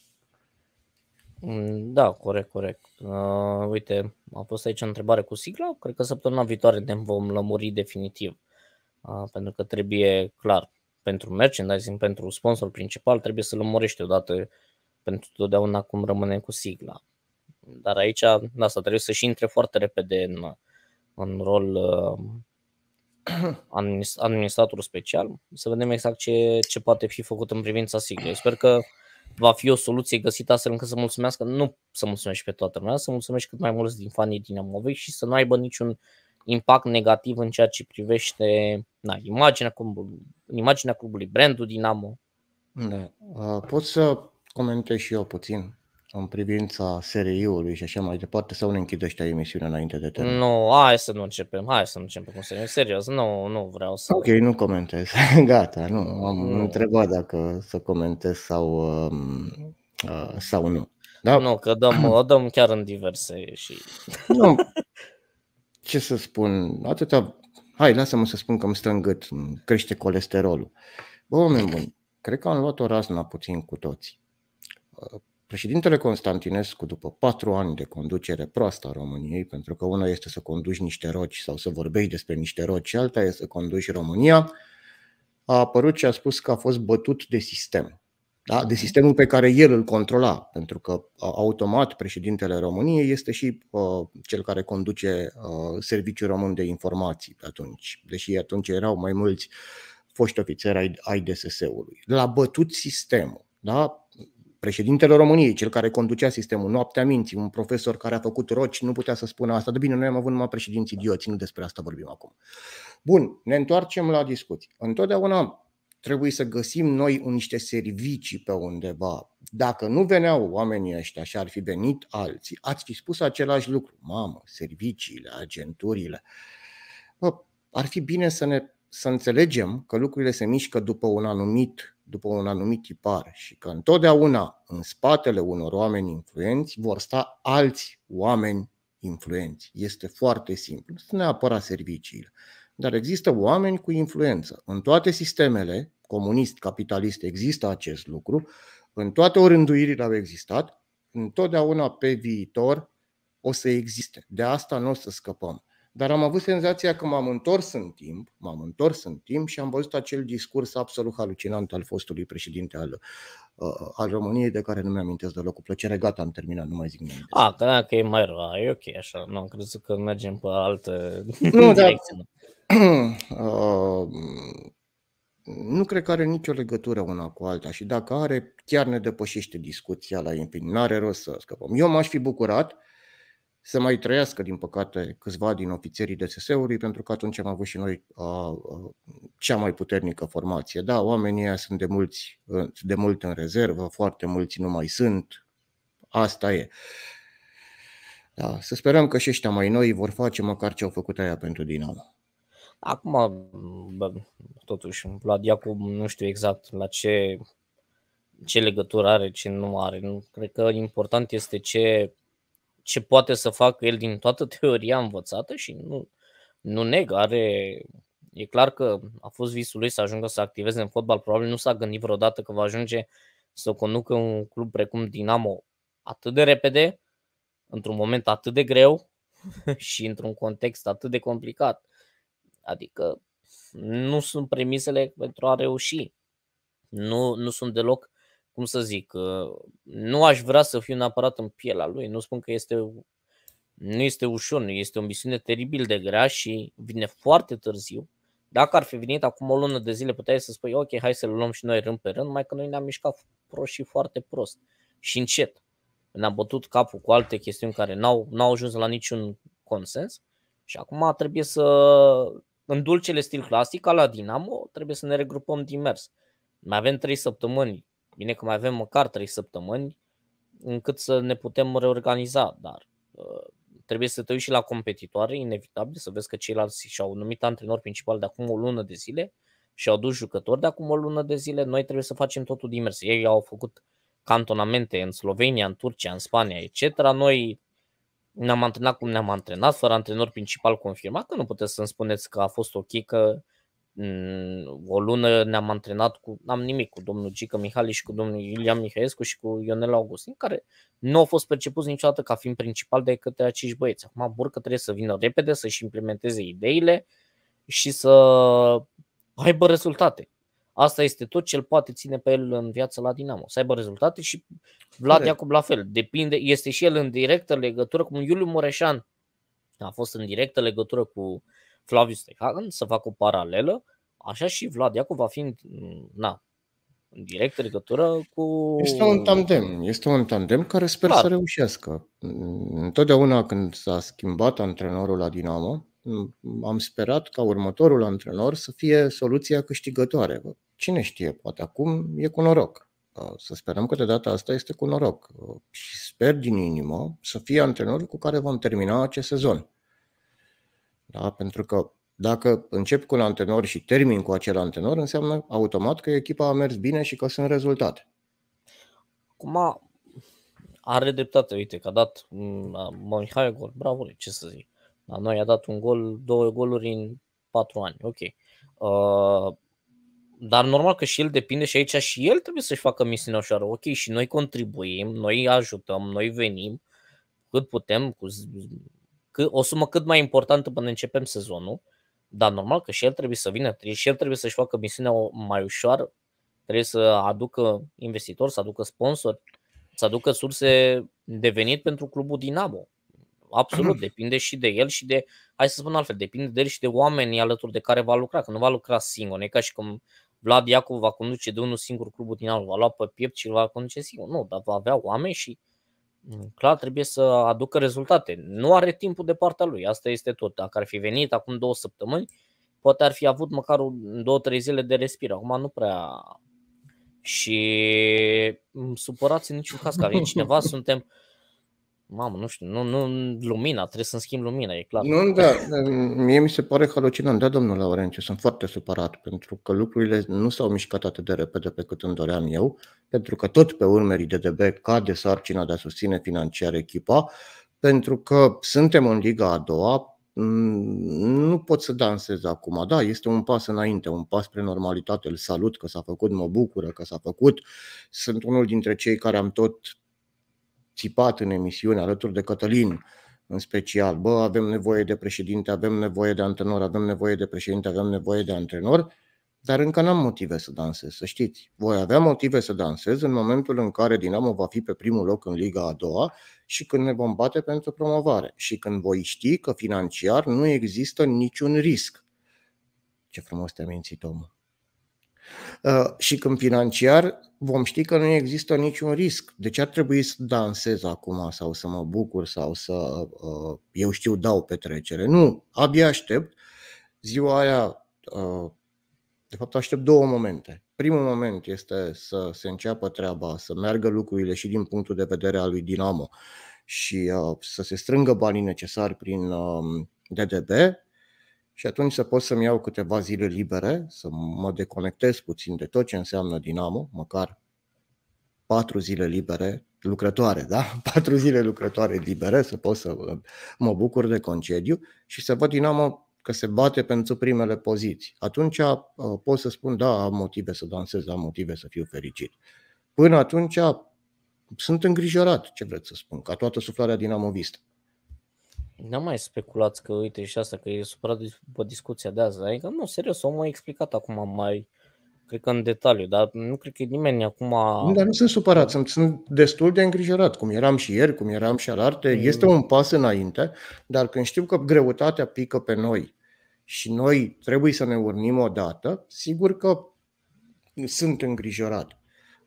Mm, da, corect, corect. Uh, uite, a fost aici o întrebare cu sigla. Cred că săptămâna viitoare ne vom lămuri definitiv. Uh, pentru că trebuie clar pentru merchandising, pentru sponsor principal, trebuie să lămurești odată pentru totdeauna cum rămâne cu sigla. Dar aici, da, asta trebuie să și intre foarte repede în, în rol uh, administratorul special, să vedem exact ce, ce poate fi făcut în privința siglei. Sper că va fi o soluție găsită astfel încât să mulțumească, nu să mulțumești pe toată lumea, să mulțumești cât mai mulți din fanii Dinamovic și să nu aibă niciun impact negativ în ceea ce privește na, imaginea, clubului, imaginea clubului, brandul Dinamo. Da. Pot să comentez și eu puțin în privința SRI-ului și așa mai departe, sau ne închide ăștia emisiunea înainte de termen? Nu, hai să nu începem, hai să nu începem cu serios, serios, nu, nu vreau să... Ok, nu comentez, gata, nu, am nu. întrebat dacă să comentez sau, uh, uh, sau nu. Da? Nu, că dăm, o dăm chiar în diverse și... Nu, ce să spun, atâta... Hai, lasă-mă să spun că îmi stă în gât, crește colesterolul. Bă, oameni buni, cred că am luat o razna puțin cu toții Președintele Constantinescu, după patru ani de conducere proastă a României, pentru că una este să conduci niște roci sau să vorbești despre niște roci și alta este să conduci România, a apărut și a spus că a fost bătut de sistem. Da? De sistemul pe care el îl controla, pentru că automat președintele României este și uh, cel care conduce uh, Serviciul Român de Informații atunci, deși atunci erau mai mulți foști ofițeri ai, ai DSS-ului. L-a bătut sistemul. Da? președintele României, cel care conducea sistemul, noaptea minții, un profesor care a făcut roci, nu putea să spună asta. De bine, noi am avut numai președinți idioți, nu despre asta vorbim acum. Bun, ne întoarcem la discuții. Întotdeauna trebuie să găsim noi niște servicii pe undeva. Dacă nu veneau oamenii ăștia și ar fi venit alții, ați fi spus același lucru. Mamă, serviciile, agenturile. Bă, ar fi bine să ne să înțelegem că lucrurile se mișcă după un anumit după un anumit tipar și că întotdeauna în spatele unor oameni influenți vor sta alți oameni influenți. Este foarte simplu. Nu neapărat serviciile. Dar există oameni cu influență. În toate sistemele, comunist, capitalist, există acest lucru. În toate orânduirile au existat. Întotdeauna pe viitor o să existe. De asta nu o să scăpăm. Dar am avut senzația că m-am întors în timp, m-am întors în timp și am văzut acel discurs absolut halucinant al fostului președinte al, uh, al României, de care nu mi inteles deloc cu plăcere. Gata, am terminat, nu mai zic nimic. A, că da, că e mai rău, e ok așa, nu am crezut că mergem pe altă nu, direcție. uh, nu cred că are nicio legătură una cu alta și dacă are, chiar ne depășește discuția la infinit. N-are rost să scăpăm. Eu m-aș fi bucurat uh, să mai trăiască, din păcate, câțiva din ofițerii DSS-ului, pentru că atunci am avut și noi a, a, cea mai puternică formație. Da, oamenii ăia sunt de, mulți, ă, de mult în rezervă, foarte mulți nu mai sunt, asta e. Da, să sperăm că și ăștia mai noi vor face măcar ce au făcut aia pentru Dinamo. Acum, bă, totuși, Vlad Iacob nu știu exact la ce, ce legătură are, ce nu are. Nu, cred că important este ce ce poate să facă el din toată teoria învățată și nu, nu neg, are, e clar că a fost visul lui să ajungă să activeze în fotbal, probabil nu s-a gândit vreodată că va ajunge să conducă un club precum Dinamo atât de repede, într-un moment atât de greu și într-un context atât de complicat. Adică nu sunt premisele pentru a reuși. Nu, nu sunt deloc cum să zic, nu aș vrea să fiu neapărat în pielea lui, nu spun că este, nu este ușor, nu este o misiune teribil de grea și vine foarte târziu. Dacă ar fi venit acum o lună de zile, puteai să spui, ok, hai să l luăm și noi rând pe rând, mai că noi ne-am mișcat prost și foarte prost și încet. Ne-am bătut capul cu alte chestiuni care n-au, n-au ajuns la niciun consens și acum trebuie să, în dulcele stil clasic, la Dinamo, trebuie să ne regrupăm din mers. Mai avem trei săptămâni Bine că mai avem măcar 3 săptămâni încât să ne putem reorganiza, dar uh, trebuie să te uiți și la competitoare, inevitabil, să vezi că ceilalți și-au numit antrenor principal de acum o lună de zile și au dus jucători de acum o lună de zile, noi trebuie să facem totul dimers. Ei au făcut cantonamente în Slovenia, în Turcia, în Spania, etc. Noi ne-am antrenat cum ne-am antrenat, fără antrenor principal confirmat, că nu puteți să-mi spuneți că a fost ok, că Mm, o lună ne-am antrenat cu, n-am nimic cu domnul Gică Mihali și cu domnul Iulian Mihaescu și cu Ionel Augustin, care nu au fost percepuți niciodată ca fiind principal de către acești băieți. Acum Burcă trebuie să vină repede, să-și implementeze ideile și să aibă rezultate. Asta este tot ce îl poate ține pe el în viață la Dinamo. Să aibă rezultate și Vlad Iacob la fel. Depinde, este și el în directă legătură, cu Iuliu Mureșan a fost în directă legătură cu uh, Flavius Stehan, să fac o paralelă, așa și Vlad Iacu va fi în, na, în direct legătură cu... Este un tandem, este un tandem care sper Clar. să reușească. Întotdeauna când s-a schimbat antrenorul la Dinamo, am sperat ca următorul antrenor să fie soluția câștigătoare. Cine știe, poate acum e cu noroc. Să sperăm că de data asta este cu noroc. Și sper din inimă să fie antrenorul cu care vom termina acest sezon. Da? Pentru că dacă încep cu un antenor și termin cu acel antenor, înseamnă automat că echipa a mers bine și că sunt rezultate. Acum are dreptate, uite, că a dat Mihai gol, bravo, ce să zic. La noi a dat un gol, două goluri în patru ani, ok. Uh, dar normal că și el depinde și aici și el trebuie să-și facă misiunea ușoară. Ok, și noi contribuim, noi ajutăm, noi venim cât putem cu că, o sumă cât mai importantă până începem sezonul, dar normal că și el trebuie să vină, și el trebuie să-și facă misiunea mai ușoară, trebuie să aducă investitori, să aducă sponsori, să aducă surse de venit pentru clubul Dinamo. Absolut, depinde și de el și de, hai să spun altfel, depinde de el și de oamenii alături de care va lucra, că nu va lucra singur, nu e ca și cum Vlad Iacov va conduce de unul singur clubul Dinamo, va lua pe piept și îl va conduce singur. Nu, dar va avea oameni și clar trebuie să aducă rezultate. Nu are timpul de partea lui, asta este tot. Dacă ar fi venit acum două săptămâni, poate ar fi avut măcar două, trei zile de respir. Acum nu prea. Și mm, supărați în niciun caz că a cineva, suntem mamă, nu știu, nu, nu, lumina, trebuie să-mi schimb lumina, e clar. Nu, da, mie mi se pare halucinant, da, domnul Laurențiu, sunt foarte supărat, pentru că lucrurile nu s-au mișcat atât de repede pe cât îmi doream eu, pentru că tot pe urmerii DDB cade sarcina de a susține financiar echipa, pentru că suntem în Liga a doua, mm, nu pot să dansez acum. Da, este un pas înainte, un pas spre normalitate. Îl salut că s-a făcut, mă bucură că s-a făcut. Sunt unul dintre cei care am tot țipat în emisiune alături de Cătălin, în special, bă, avem nevoie de președinte, avem nevoie de antrenor, avem nevoie de președinte, avem nevoie de antrenor, dar încă n-am motive să dansez, să știți. Voi avea motive să dansez în momentul în care Dinamo va fi pe primul loc în Liga a doua și când ne vom bate pentru promovare și când voi ști că financiar nu există niciun risc. Ce frumos te-a mințit omul. Uh, și când financiar vom ști că nu există niciun risc. Deci ar trebui să dansez acum sau să mă bucur sau să, uh, eu știu, dau petrecere. Nu, abia aștept ziua aia, uh, de fapt aștept două momente. Primul moment este să se înceapă treaba, să meargă lucrurile și din punctul de vedere al lui Dinamo și să se strângă banii necesari prin um, DDB și atunci să pot să-mi iau câteva zile libere, să mă deconectez puțin de tot ce înseamnă Dinamo, măcar patru zile libere lucrătoare, da? Patru zile lucrătoare libere, să pot să uh, mă bucur de concediu și să văd Dinamo că se bate pentru primele poziții. Atunci uh, pot să spun, da, am motive să dansez, am motive să fiu fericit. Până atunci sunt îngrijorat, ce vreți să spun, ca toată suflarea dinamovistă. N-am mai speculat că, uite, și asta, că e supărat după discuția de azi. Adică, nu, serios, omul a explicat acum mai, cred că în detaliu, dar nu cred că nimeni acum... Nu, dar nu sunt supărat, sunt, sunt destul de îngrijorat, cum eram și ieri, cum eram și alarte. Mm. Este un pas înainte, dar când știu că greutatea pică pe noi și noi trebuie să ne urnim odată, sigur că sunt îngrijorat.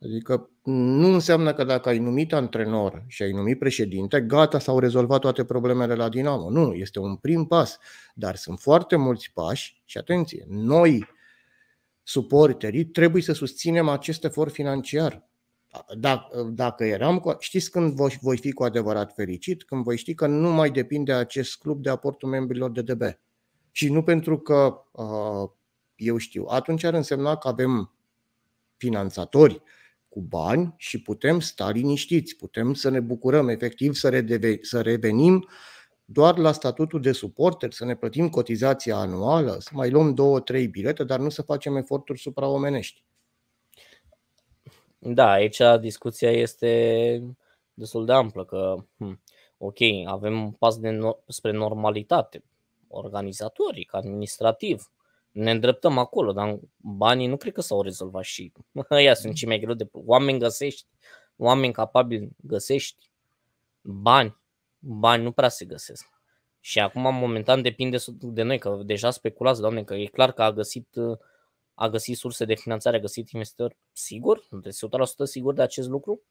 Adică nu înseamnă că dacă ai numit antrenor și ai numit președinte, gata, s-au rezolvat toate problemele la Dinamo. Nu, este un prim pas, dar sunt foarte mulți pași și atenție, noi, suporterii, trebuie să susținem acest efort financiar. Dacă, dacă eram, cu, știți când voi, voi fi cu adevărat fericit? Când voi ști că nu mai depinde acest club de aportul membrilor de DB. Și nu pentru că, eu știu, atunci ar însemna că avem finanțatori, cu bani și putem sta liniștiți, putem să ne bucurăm efectiv să, redeve- să revenim doar la statutul de suporter, să ne plătim cotizația anuală, să mai luăm două, trei bilete, dar nu să facem eforturi supraomenești. Da, aici discuția este destul de amplă, că hmm, ok, avem un pas de no- spre normalitate, organizatoric, administrativ, ne îndreptăm acolo, dar banii nu cred că s-au rezolvat și ăia sunt mm. cei mai greu de... Oameni găsești, oameni capabili găsești, bani, bani nu prea se găsesc. Și acum, momentan, depinde de noi, că deja speculați, doamne, că e clar că a găsit, a găsit surse de finanțare, a găsit investitori. Sigur? Sunteți 100% sigur de acest lucru?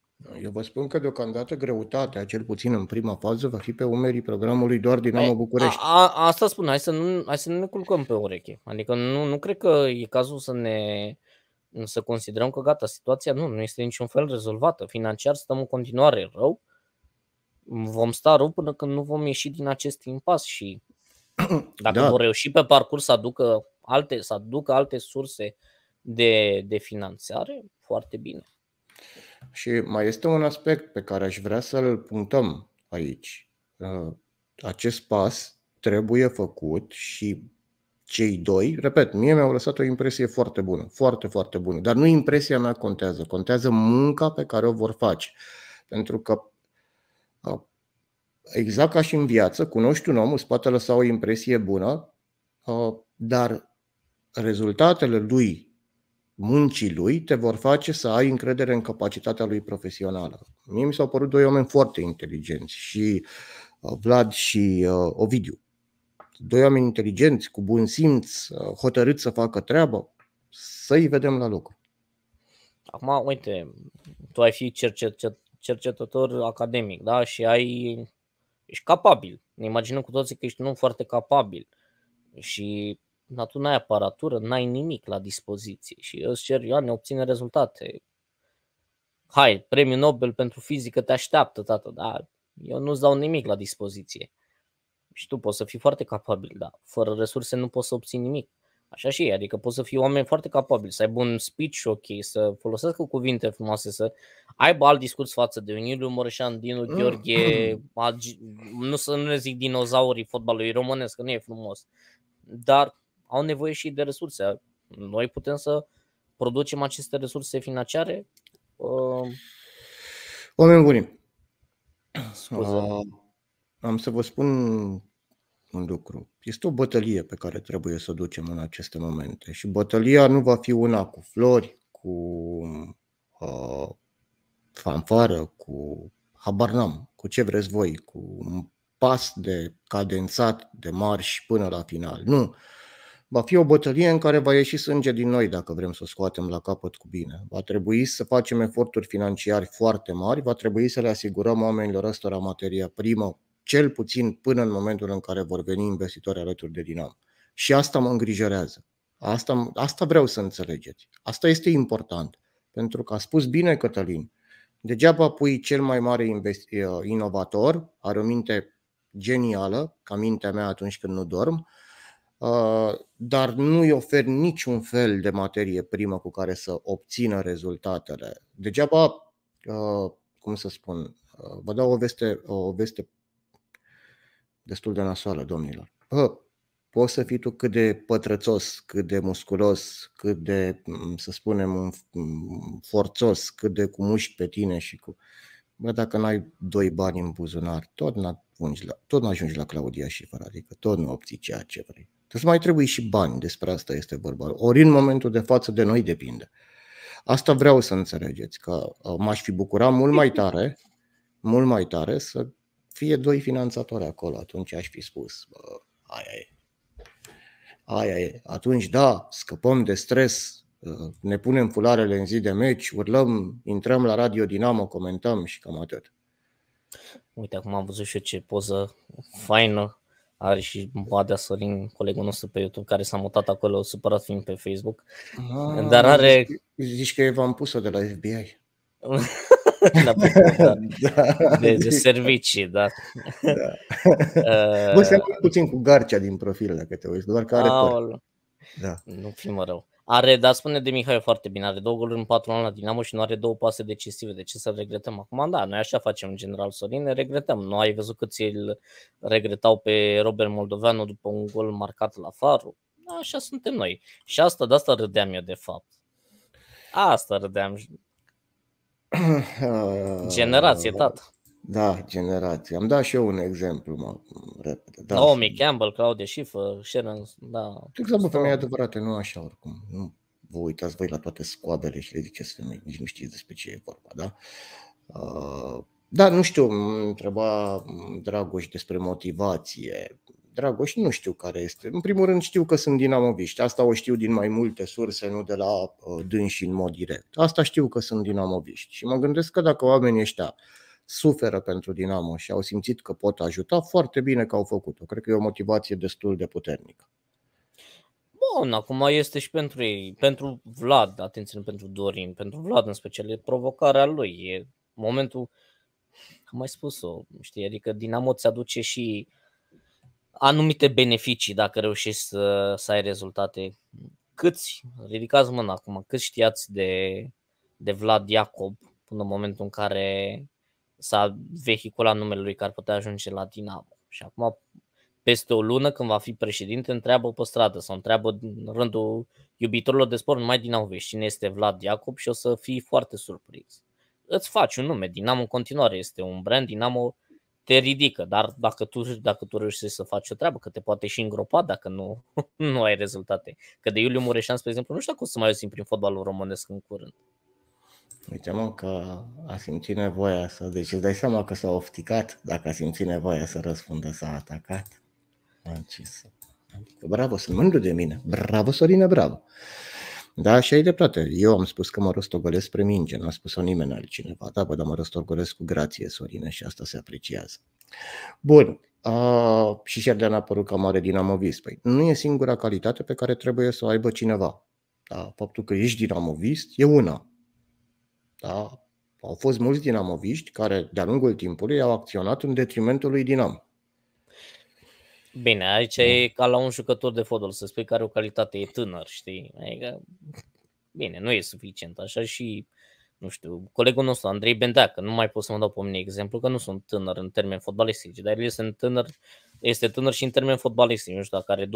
Eu vă spun că deocamdată greutatea, cel puțin în prima fază, va fi pe umerii programului doar Dinamo București. A, a, asta spun, hai să, nu, hai să nu ne culcăm pe ureche. Adică nu, nu cred că e cazul să ne să considerăm că gata, situația nu, nu este niciun fel rezolvată. Financiar stăm în continuare rău, vom sta rău până când nu vom ieși din acest impas și dacă da. vor reuși pe parcurs să aducă alte, să aducă alte surse de, de finanțare, foarte bine. Și mai este un aspect pe care aș vrea să-l punctăm aici. Uh, acest pas trebuie făcut și cei doi, repet, mie mi-au lăsat o impresie foarte bună, foarte, foarte bună, dar nu impresia mea contează, contează munca pe care o vor face. Pentru că uh, exact ca și în viață, cunoști un om, îți poate lăsa o impresie bună, uh, dar rezultatele lui muncii lui te vor face să ai încredere în capacitatea lui profesională. Mie mi s-au părut doi oameni foarte inteligenți și uh, Vlad și uh, Ovidiu. Doi oameni inteligenți, cu bun simț, uh, hotărâți să facă treabă, să-i vedem la loc. Acum, uite, tu ai fi cercetător academic, da? Și ai ești capabil. Ne imaginăm cu toții că ești nu foarte capabil. Și dar tu n-ai aparatură, n-ai nimic la dispoziție și îți cer Ioane, obține rezultate. Hai, premiul Nobel pentru fizică te așteaptă, tată, dar eu nu-ți dau nimic la dispoziție. Și tu poți să fii foarte capabil, dar fără resurse nu poți să obții nimic. Așa și e, adică poți să fii oameni foarte capabili, să aibă un speech ok, să folosească cuvinte frumoase, să aibă alt discurs față de un Iuliu Mărășan, Dinu Gheorghe, mm. agi... nu să nu le zic dinozaurii fotbalului românesc, că nu e frumos, dar au nevoie și de resurse. Noi putem să producem aceste resurse financiare? Uh, Oameni buni, uh, am să vă spun un lucru. Este o bătălie pe care trebuie să o ducem în aceste momente și bătălia nu va fi una cu flori, cu uh, fanfară, cu habar n-am, cu ce vreți voi, cu un pas de cadențat, de marș până la final. Nu va fi o bătălie în care va ieși sânge din noi dacă vrem să o scoatem la capăt cu bine. Va trebui să facem eforturi financiare foarte mari, va trebui să le asigurăm oamenilor ăstora materia primă, cel puțin până în momentul în care vor veni investitori alături de dinam. Și asta mă îngrijorează. Asta, asta vreau să înțelegeți. Asta este important. Pentru că a spus bine Cătălin, degeaba pui cel mai mare investi- ă, inovator, are o minte genială, ca mintea mea atunci când nu dorm, Uh, dar nu îi ofer niciun fel de materie primă cu care să obțină rezultatele. Degeaba, uh, cum să spun, uh, vă dau o veste, o veste destul de nasoală, domnilor. poți să fii tu cât de pătrățos, cât de musculos, cât de, să spunem, forțos, cât de cu mușchi pe tine și cu... Bă, dacă n-ai doi bani în buzunar, tot n-ajungi la, tot n-ajungi la Claudia și fără, adică tot nu obții ceea ce vrei. Îți mai trebuie și bani, despre asta este vorba. Ori în momentul de față de noi depinde. Asta vreau să înțelegeți, că uh, m-aș fi bucurat mult mai tare, mult mai tare să fie doi finanțatori acolo, atunci aș fi spus, bă, aia e. Aia e. Atunci, da, scăpăm de stres, uh, ne punem fularele în zi de meci, urlăm, intrăm la Radio Dinamo, comentăm și cam atât. Uite, acum am văzut și eu ce poză faină are și Badea Sorin, colegul nostru pe YouTube, care s-a mutat acolo, supărat fiind pe Facebook. Ah, Dar are... Zici că v-am pus-o de la FBI. Da, da, da. da. de, de servicii, da. da. Bă, uh, puțin cu Garcia din profil, dacă te uiți, doar că are Da. Nu fi mă rău. Are, da, spune de Mihai foarte bine, are două goluri în patru ani la Dinamo și nu are două pase decisive. De ce să regretăm acum? Da, noi așa facem în general, Sorin, ne regretăm. Nu ai văzut cât îl regretau pe Robert Moldoveanu după un gol marcat la Faru? Da, așa suntem noi. Și asta, de asta râdeam eu de fapt. Asta râdeam. Generație, tată. Da, generație. Am dat și eu un exemplu, mă, repede. Da, Naomi și... Campbell, Claudia Schiffer, Sharon, da. Exemplu, femei adevărate, nu așa oricum. Nu vă uitați voi la toate scoadele și le ziceți femei, nici nu știți despre ce e vorba, da? Uh, da, nu știu, întreba Dragoș despre motivație. Dragoș, nu știu care este. În primul rând știu că sunt dinamoviști. Asta o știu din mai multe surse, nu de la uh, dânsi în mod direct. Asta știu că sunt dinamoviști. Și mă gândesc că dacă oamenii ăștia uh, suferă pentru Dinamo și au simțit că pot ajuta, foarte bine că au făcut-o. Cred că e o motivație destul de puternică. Bun, acum este și pentru ei, pentru Vlad, atenție, pentru Dorin, pentru Vlad în special, e provocarea lui, e momentul, am mai spus-o, știi, adică Dinamo îți aduce și anumite beneficii dacă reușești să, să ai rezultate. Câți, ridicați mâna acum, câți știați de, de Vlad Iacob până în momentul în care s-a vehiculat numele lui că ar putea ajunge la Dinamo. Și acum, peste o lună, când va fi președinte, întreabă pe stradă sau întreabă în rândul iubitorilor de sport numai din vezi cine este Vlad Iacob și o să fii foarte surprins. Îți faci un nume, Dinamo în continuare este un brand, Dinamo te ridică, dar dacă tu, dacă tu reușești să faci o treabă, că te poate și îngropa dacă nu, nu ai rezultate. Că de Iuliu Mureșan, spre exemplu, nu știu dacă o să mai auzim prin fotbalul românesc în curând. Deci am că a simțit nevoia să... Deci îți dai seama că s-a ofticat dacă a simțit nevoia să răspundă, s-a atacat. Adică, bravo, sunt mândru de mine. Bravo, Sorina, bravo. Da, și ai dreptate. Eu am spus că mă rostogolesc spre minge, n-a spus-o nimeni altcineva. Da, bă, dar mă rostogolesc cu grație, Sorine, și asta se apreciază. Bun, Uh, și de a părut ca mare dinamovist. Păi nu e singura calitate pe care trebuie să o aibă cineva. Da, faptul că ești dinamovist e una. Da? Au fost mulți dinamoviști care, de-a lungul timpului, au acționat în detrimentul lui Dinam. Bine, aici da. e ca la un jucător de fotbal, să spui că are o calitate, e tânăr, știi? Adică, bine, nu e suficient. Așa și, nu știu, colegul nostru, Andrei Bendeacă, nu mai pot să mă dau pe mine exemplu, că nu sunt tânăr în termen fotbalistic, dar el este tânăr, este tânăr și în termen fotbalistic, nu știu dacă are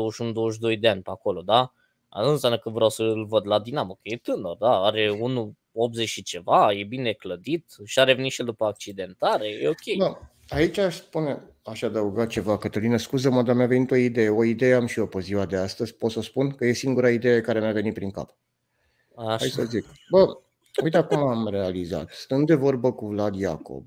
21-22 de ani pe acolo, da? Asta înseamnă că vreau să-l văd la Dinamo, că e tânăr, da? Are 1 80 și ceva, e bine clădit și a revenit și după accidentare, e ok. Da. Aici aș spune, aș adăuga ceva, Cătălină, scuză-mă, dar mi-a venit o idee. O idee am și eu pe ziua de astăzi, pot să spun că e singura idee care mi-a venit prin cap. Așa. Hai să zic. Bă, uite acum am realizat. Stând de vorbă cu Vlad Iacob,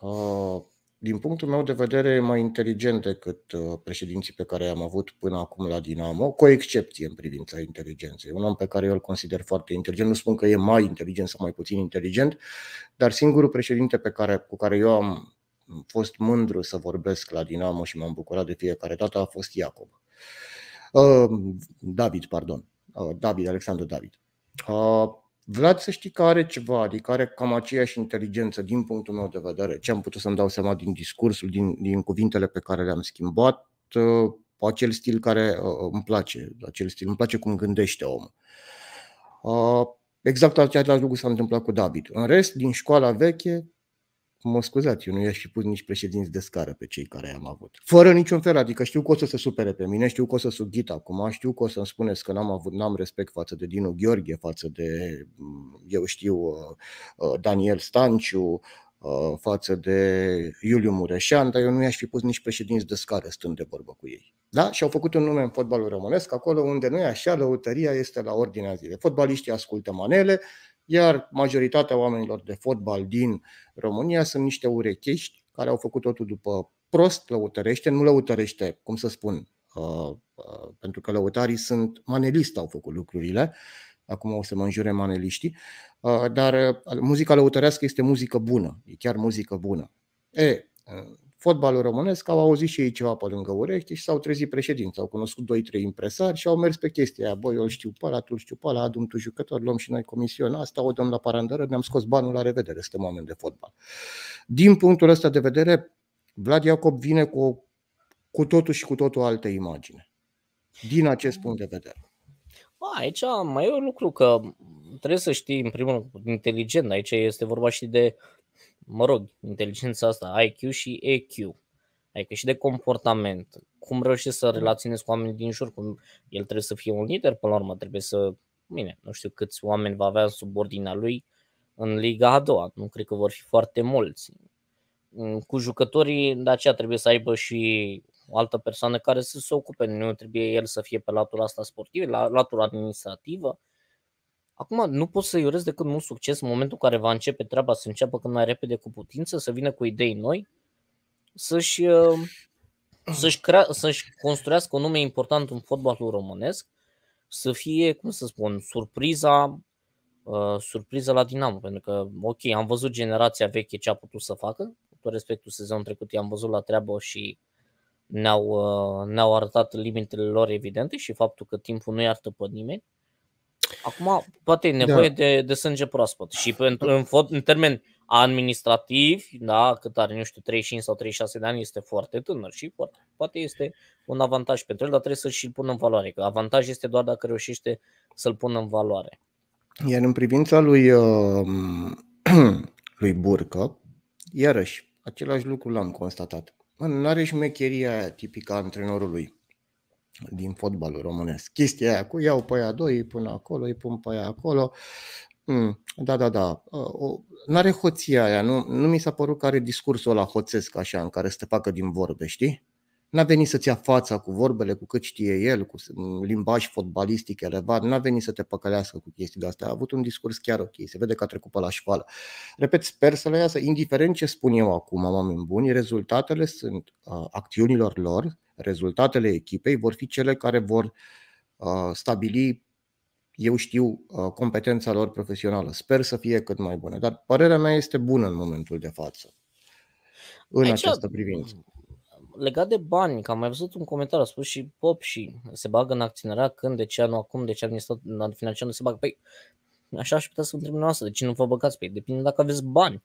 uh, din punctul meu de vedere, mai inteligent decât uh, președinții pe care i-am avut până acum la Dinamo, cu o excepție în privința inteligenței. Un om pe care eu îl consider foarte inteligent, nu spun că e mai inteligent sau mai puțin inteligent, dar singurul președinte pe care, cu care eu am fost mândru să vorbesc la Dinamo și m-am bucurat de fiecare dată a fost Iacob. Uh, David, pardon. Uh, David, Alexandru David. Uh, Vlad să știi că are ceva, adică are cam aceeași inteligență din punctul meu de vedere. Ce am putut să-mi dau seama din discursul, din, din cuvintele pe care le-am schimbat, uh, acel stil care uh, îmi place, acel stil îmi place cum gândește omul. Uh, exact același lucru s-a întâmplat cu David. În rest, din școala veche, mă scuzați, eu nu i-aș fi pus nici președinți de scară pe cei care i-am avut. Fără niciun fel, adică știu că o să se supere pe mine, știu că o să sughit acum, știu că o să-mi spuneți că n-am avut, n-am respect față de Dinu Gheorghe, față de, mm, eu știu, uh, uh, Daniel Stanciu, uh, față de Iuliu Mureșan, dar eu nu i-aș fi pus nici președinți de scară stând de vorbă cu ei. Da? Și au făcut un nume în fotbalul românesc, acolo unde nu e așa, lăutăria este la ordinea zilei. Fotbaliștii ascultă manele, iar majoritatea oamenilor de fotbal din România sunt niște urechiști care au făcut totul după prost lăutărește, nu lăutărește, cum să spun, uh, uh, pentru că lăutarii sunt maneliști, au făcut lucrurile, acum o să mă înjure maneliștii, uh, dar muzica lăutărească este muzică bună, e chiar muzică bună. E, fotbalul românesc au auzit și ei ceva pe lângă urechi și s-au trezit președinți, au cunoscut 2-3 impresari și au mers pe chestia aia. Băi, eu îl știu pe ăla, tu îl știu pe ăla, adun tu jucător, luăm și noi comisiunea asta, o dăm la parandără, ne-am scos banul la revedere, suntem oameni de fotbal. Din punctul ăsta de vedere, Vlad Iacob vine cu, cu totul și cu totul altă imagine. Din acest punct de vedere. Aici mai e un lucru că trebuie să știi, în primul rând, inteligent. Aici este vorba și de uh, mă rog, inteligența asta, IQ și EQ, adică și de comportament, cum reușești să relaționezi cu oamenii din jur, cum el trebuie să fie un lider, până la urmă trebuie să, bine, nu știu câți oameni va avea în subordinea lui în Liga a doua, nu cred că vor fi foarte mulți. Mm, cu jucătorii, de aceea trebuie să aibă și o altă persoană care să se ocupe, nu trebuie el să fie pe latura asta sportivă, la latura administrativă, Acum nu pot să-i urez decât mult succes în momentul în care va începe treaba să înceapă cât mai repede cu putință, să vină cu idei noi, să-și, uh, să-și, crea, să-și construiască un nume important în fotbalul românesc, să fie, cum să spun, surpriza, uh, surpriza la Dinamo, pentru că, ok, am văzut generația veche ce a putut să facă, cu respectul sezonul trecut i-am văzut la treabă și ne-au, uh, ne-au arătat limitele lor evidente și faptul că timpul nu iartă pe nimeni, Acum, poate e da. nevoie da. de, de sânge proaspăt și pentru, în, în termen administrativ, da, cât are, nu știu, 35 sau 36 de ani, este foarte tânăr și poate, poate este un avantaj pentru el, dar trebuie să și-l pună în valoare, că avantaj este doar dacă reușește să-l pună în valoare. Iar în privința lui, uh, lui Burcă, iarăși, același lucru l-am constatat. Nu are șmecheria tipică a antrenorului din fotbalul românesc. Chestia aia cu iau pe aia doi, îi pun acolo, îi pun pe aia acolo. Mm, da, da, da. N-are hoția aia, nu, nu mi s-a părut că are discursul ăla hoțesc așa, în care să te facă din vorbe, știi? N-a venit să-ți ia fața cu vorbele, cu cât știe el, cu limbaj fotbalistic elevat, n-a venit să te păcălească cu chestii de astea. A avut un discurs chiar ok, se vede că a trecut pe la școală. Repet, sper să le iasă, indiferent ce spun eu acum, oameni buni, rezultatele sunt uh, acțiunilor lor, rezultatele echipei vor fi cele care vor uh, stabili eu știu uh, competența lor profesională. Sper să fie cât mai bună, dar părerea mea este bună în momentul de față în Aici această privință legat de bani, că am mai văzut un comentariu, a spus și Pop și se bagă în acționarea când, de ce nu acum, de ce administratorul financiar nu se bagă. Păi, așa aș putea să întreb noastră, de ce nu vă băgați? Păi, depinde dacă aveți bani.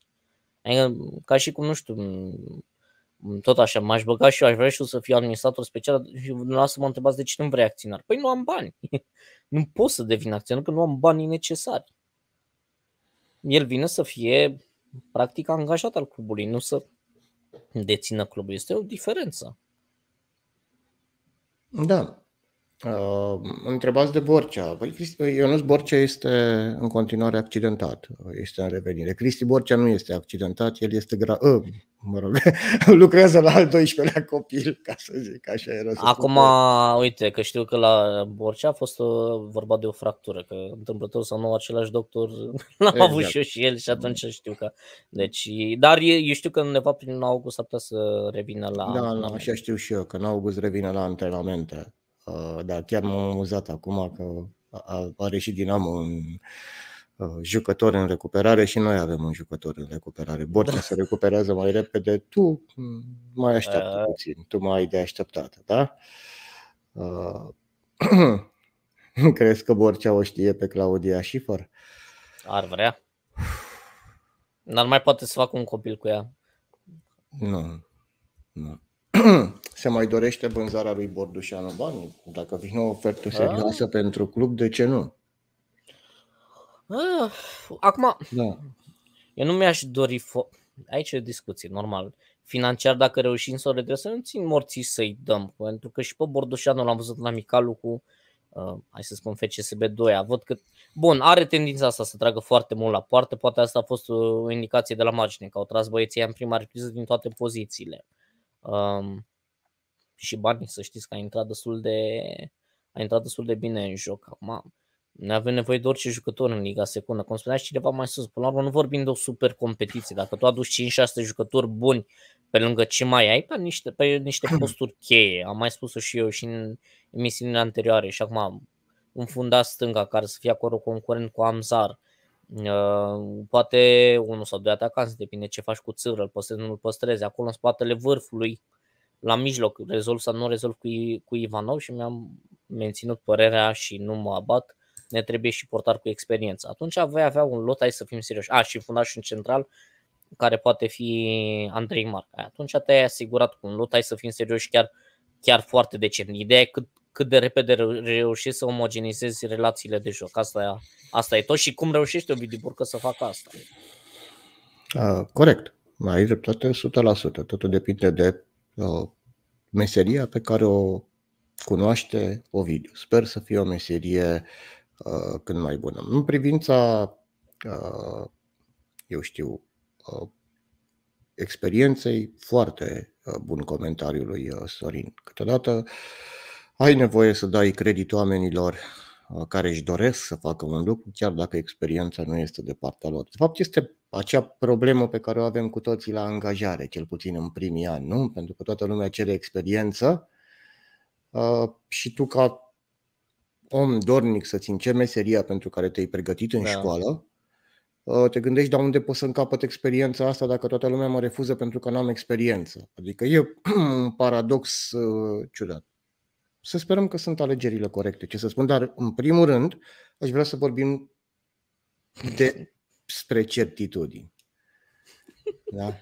Adică, ca și cum, nu știu, tot așa, m-aș băga și eu, aș vrea și eu să fiu administrator special și dumneavoastră mă întrebați de ce nu vrei acționar. Păi nu am bani. nu pot să devin acționar, că nu am banii necesari. El vine să fie practic angajat al clubului, nu să dețină clubul. Este o diferență. Da. Uh, întrebați de Borcea. Păi, păi Ionus Borcea este în continuare accidentat. Este în revenire. Cristi Borcea nu este accidentat, el este grav. Uh, ă, mă rog, lucrează la al 12-lea copil, ca să zic, așa era. Acum, putea. uite, că știu că la Borcea a fost uh, vorba de o fractură, că întâmplător sau nu, același doctor l-am exact. avut și eu și el și atunci știu că. Deci, dar eu știu că undeva prin august ar putea să revină la... Da, la așa știu și eu, că în august revine la antrenamente. Uh, dar chiar m-am amuzat acum că a, a reșit amul în Uh, jucători în recuperare și noi avem un jucător în recuperare. Borcea da. se recuperează mai repede, tu mai așteaptă uh. puțin, tu mai ai de așteptat, da? Uh, Crezi că Borcea o știe pe Claudia Schiffer? Ar vrea. N-ar mai poate să facă un copil cu ea. Nu. nu. Se mai dorește vânzarea lui Bordușanu Banu? Dacă vine o ofertă serioasă pentru club, de ce nu? Ah, acum, da. eu nu mi-aș dori, fo- aici e o discuție, normal, financiar dacă reușim să o redresăm, nu țin morții să-i dăm, pentru că și pe Bordoșanu l-am văzut la Micalu cu, uh, hai să spun, FCSB 2 văd că, bun, are tendința asta să tragă foarte mult la poartă, poate asta a fost o indicație de la margine, că au tras băieții în prima repriză din toate pozițiile. Um, și banii, să știți că a intrat destul de, a intrat destul de bine în joc. Acum, ne avem nevoie de orice jucător în Liga Secundă. Cum spunea și cineva mai sus, până la urmă nu vorbim de o super competiție. Dacă tu aduci 5-6 jucători buni pe lângă ce mai ai, pe niște, pe niște posturi cheie. Am mai spus-o și eu și în emisiunile anterioare și acum un fundat stânga care să fie acolo concurent cu Amzar, Uh, poate unul sau doi atacanți, depinde ce faci cu țâră, îl păstrezi, nu-l păstrezi. Acolo în spatele vârfului, la mijloc, rezolv sau nu rezolv cu, cu Ivanov și mi-am menținut părerea și nu mă abat ne trebuie și portar cu experiență. Atunci voi avea un lot, hai să fim serioși. A, și fundaș în central, care poate fi Andrei Marca. Atunci te-ai asigurat cu un lot, hai să fim serioși, chiar, chiar foarte decent. Ideea e cât, cât de repede reușești să omogenizezi relațiile de joc. Asta e, asta e tot și cum reușești Ovidiu Burcă să facă asta. Uh, corect. Ai dreptate 100%. Totul depinde de uh, meseria pe care o cunoaște Ovidiu. Sper să fie o meserie Uh, cât mai bună. În privința, uh, eu știu, uh, experienței, foarte bun comentariul lui Sorin. Câteodată ai nevoie să dai credit oamenilor care își doresc să facă un lucru, chiar dacă experiența nu este de partea lor. De fapt, este acea problemă pe care o avem cu toții la angajare, cel puțin în primii ani, nu? Pentru că toată lumea cere experiență uh, și tu ca om dornic să-ți încerci meseria pentru care te-ai pregătit în da. școală, uh, te gândești, de da, unde poți să încapăt experiența asta dacă toată lumea mă refuză pentru că n-am experiență? Adică e un paradox uh, ciudat. Să sperăm că sunt alegerile corecte, ce să spun, dar în primul rând aș vrea să vorbim despre certitudini. Da?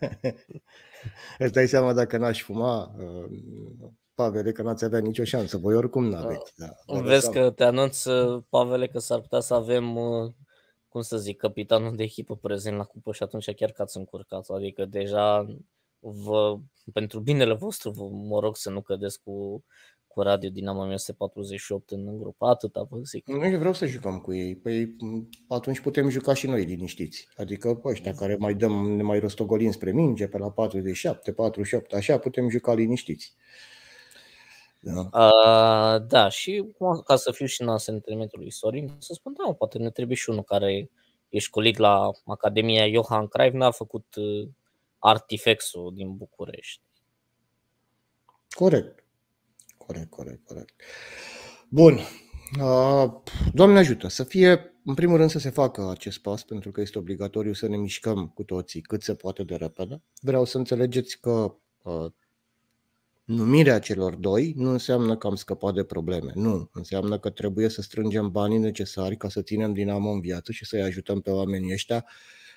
Îți dai seama dacă n-aș fuma, uh, Pavele, că n-ați avea nicio șansă. Voi oricum n-aveți. Da. Vezi că te anunț, Pavele, că s-ar putea să avem, uh, cum să zic, capitanul de echipă prezent la cupă și atunci chiar că ați încurcat. Adică deja vă, pentru binele vostru vă, mă rog să nu cădeți cu, cu Radio Dinamo 1948 în grup. atâta vă zic. Noi vreau să jucăm cu ei, păi atunci putem juca și noi liniștiți, adică ăștia care mai dăm, ne mai rostogolim spre minge pe la 47, 48, așa putem juca liniștiți. Da. Uh, da, și ca să fiu și în asentimentul lui Sorin, să spun, da, poate ne trebuie și unul care ești colit la Academia Johan Cruyff, n-a făcut uh, artifexul din București. Corect. Corect, corect, corect. Bun. Uh, Doamne ajută să fie, în primul rând, să se facă acest pas, pentru că este obligatoriu să ne mișcăm cu toții cât se poate de repede. Vreau să înțelegeți că uh, Numirea celor doi nu înseamnă că am scăpat de probleme, nu. Înseamnă că trebuie să strângem banii necesari ca să ținem Dinamo în viață și să-i ajutăm pe oamenii ăștia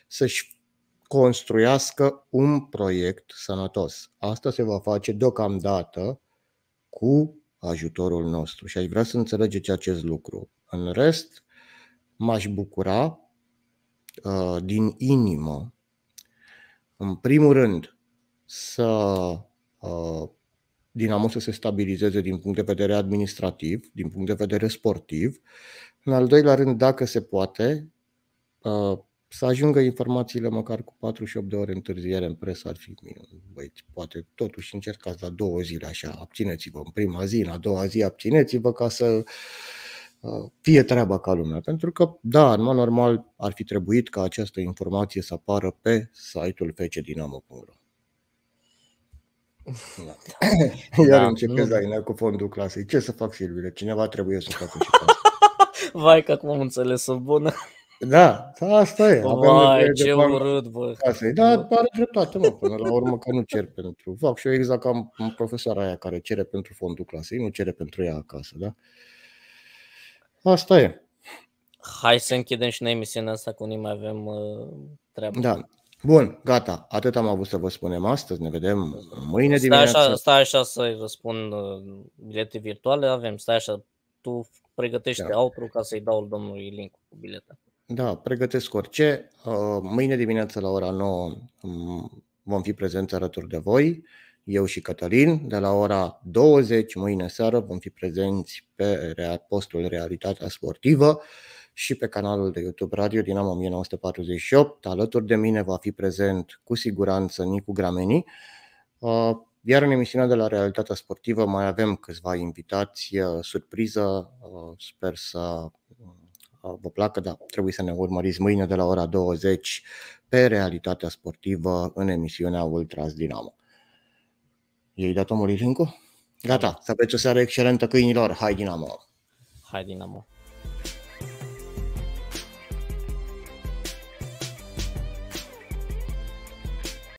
să-și construiască un proiect sănătos. Asta se va face deocamdată cu ajutorul nostru și aș vrea să înțelegeți acest lucru. În rest, m-aș bucura uh, din inimă, în primul rând, să uh, Dinamo să se stabilizeze din punct de vedere administrativ, din punct de vedere sportiv. În al doilea rând, dacă se poate, uh, să ajungă informațiile măcar cu 48 de ore întârziere în presă ar fi minun. Băieți, poate totuși încercați la două zile așa, abțineți-vă în prima zi, în a doua zi abțineți-vă ca să uh, fie treaba ca lumea. Pentru că, da, în mod normal ar fi trebuit ca această informație să apară pe site-ul fecedinamo.ro. Da. Iar da, începe nu... cu fondul clasei. Ce să fac, Silvile? Cineva trebuie să facă și Vai că acum am înțeles o bună. Da, da, asta e. Avem Vai, ce urât, bă. Clasei. Da, are dreptate, mă, până la urmă că nu cer pentru fac și eu exact ca profesoara aia care cere pentru fondul clasei, nu cere pentru ea acasă, da? Asta e. Hai să închidem și noi emisiunea asta, cu unii mai avem uh, treabă. Da, Bun, gata. Atât am avut să vă spunem astăzi. Ne vedem mâine stai dimineața. Așa, stai așa să-i răspund uh, bilete virtuale. Avem, stai așa. Tu pregătește da. outro ca să-i dau domnului link cu bileta. Da, pregătesc orice. Uh, mâine dimineața la ora 9 mm, vom fi prezenți alături de voi, eu și Cătălin. De la ora 20 mâine seară vom fi prezenți pe postul Realitatea Sportivă și pe canalul de YouTube Radio Dinamo 1948. Alături de mine va fi prezent cu siguranță Nicu Grameni. Uh, iar în emisiunea de la Realitatea Sportivă mai avem câțiva invitați, uh, surpriză, uh, sper să vă placă, dar trebuie să ne urmăriți mâine de la ora 20 pe Realitatea Sportivă în emisiunea Ultras Dinamo. Ei dat omul link Gata, să aveți o seară excelentă câinilor, hai Dinamo! Hai Dinamo!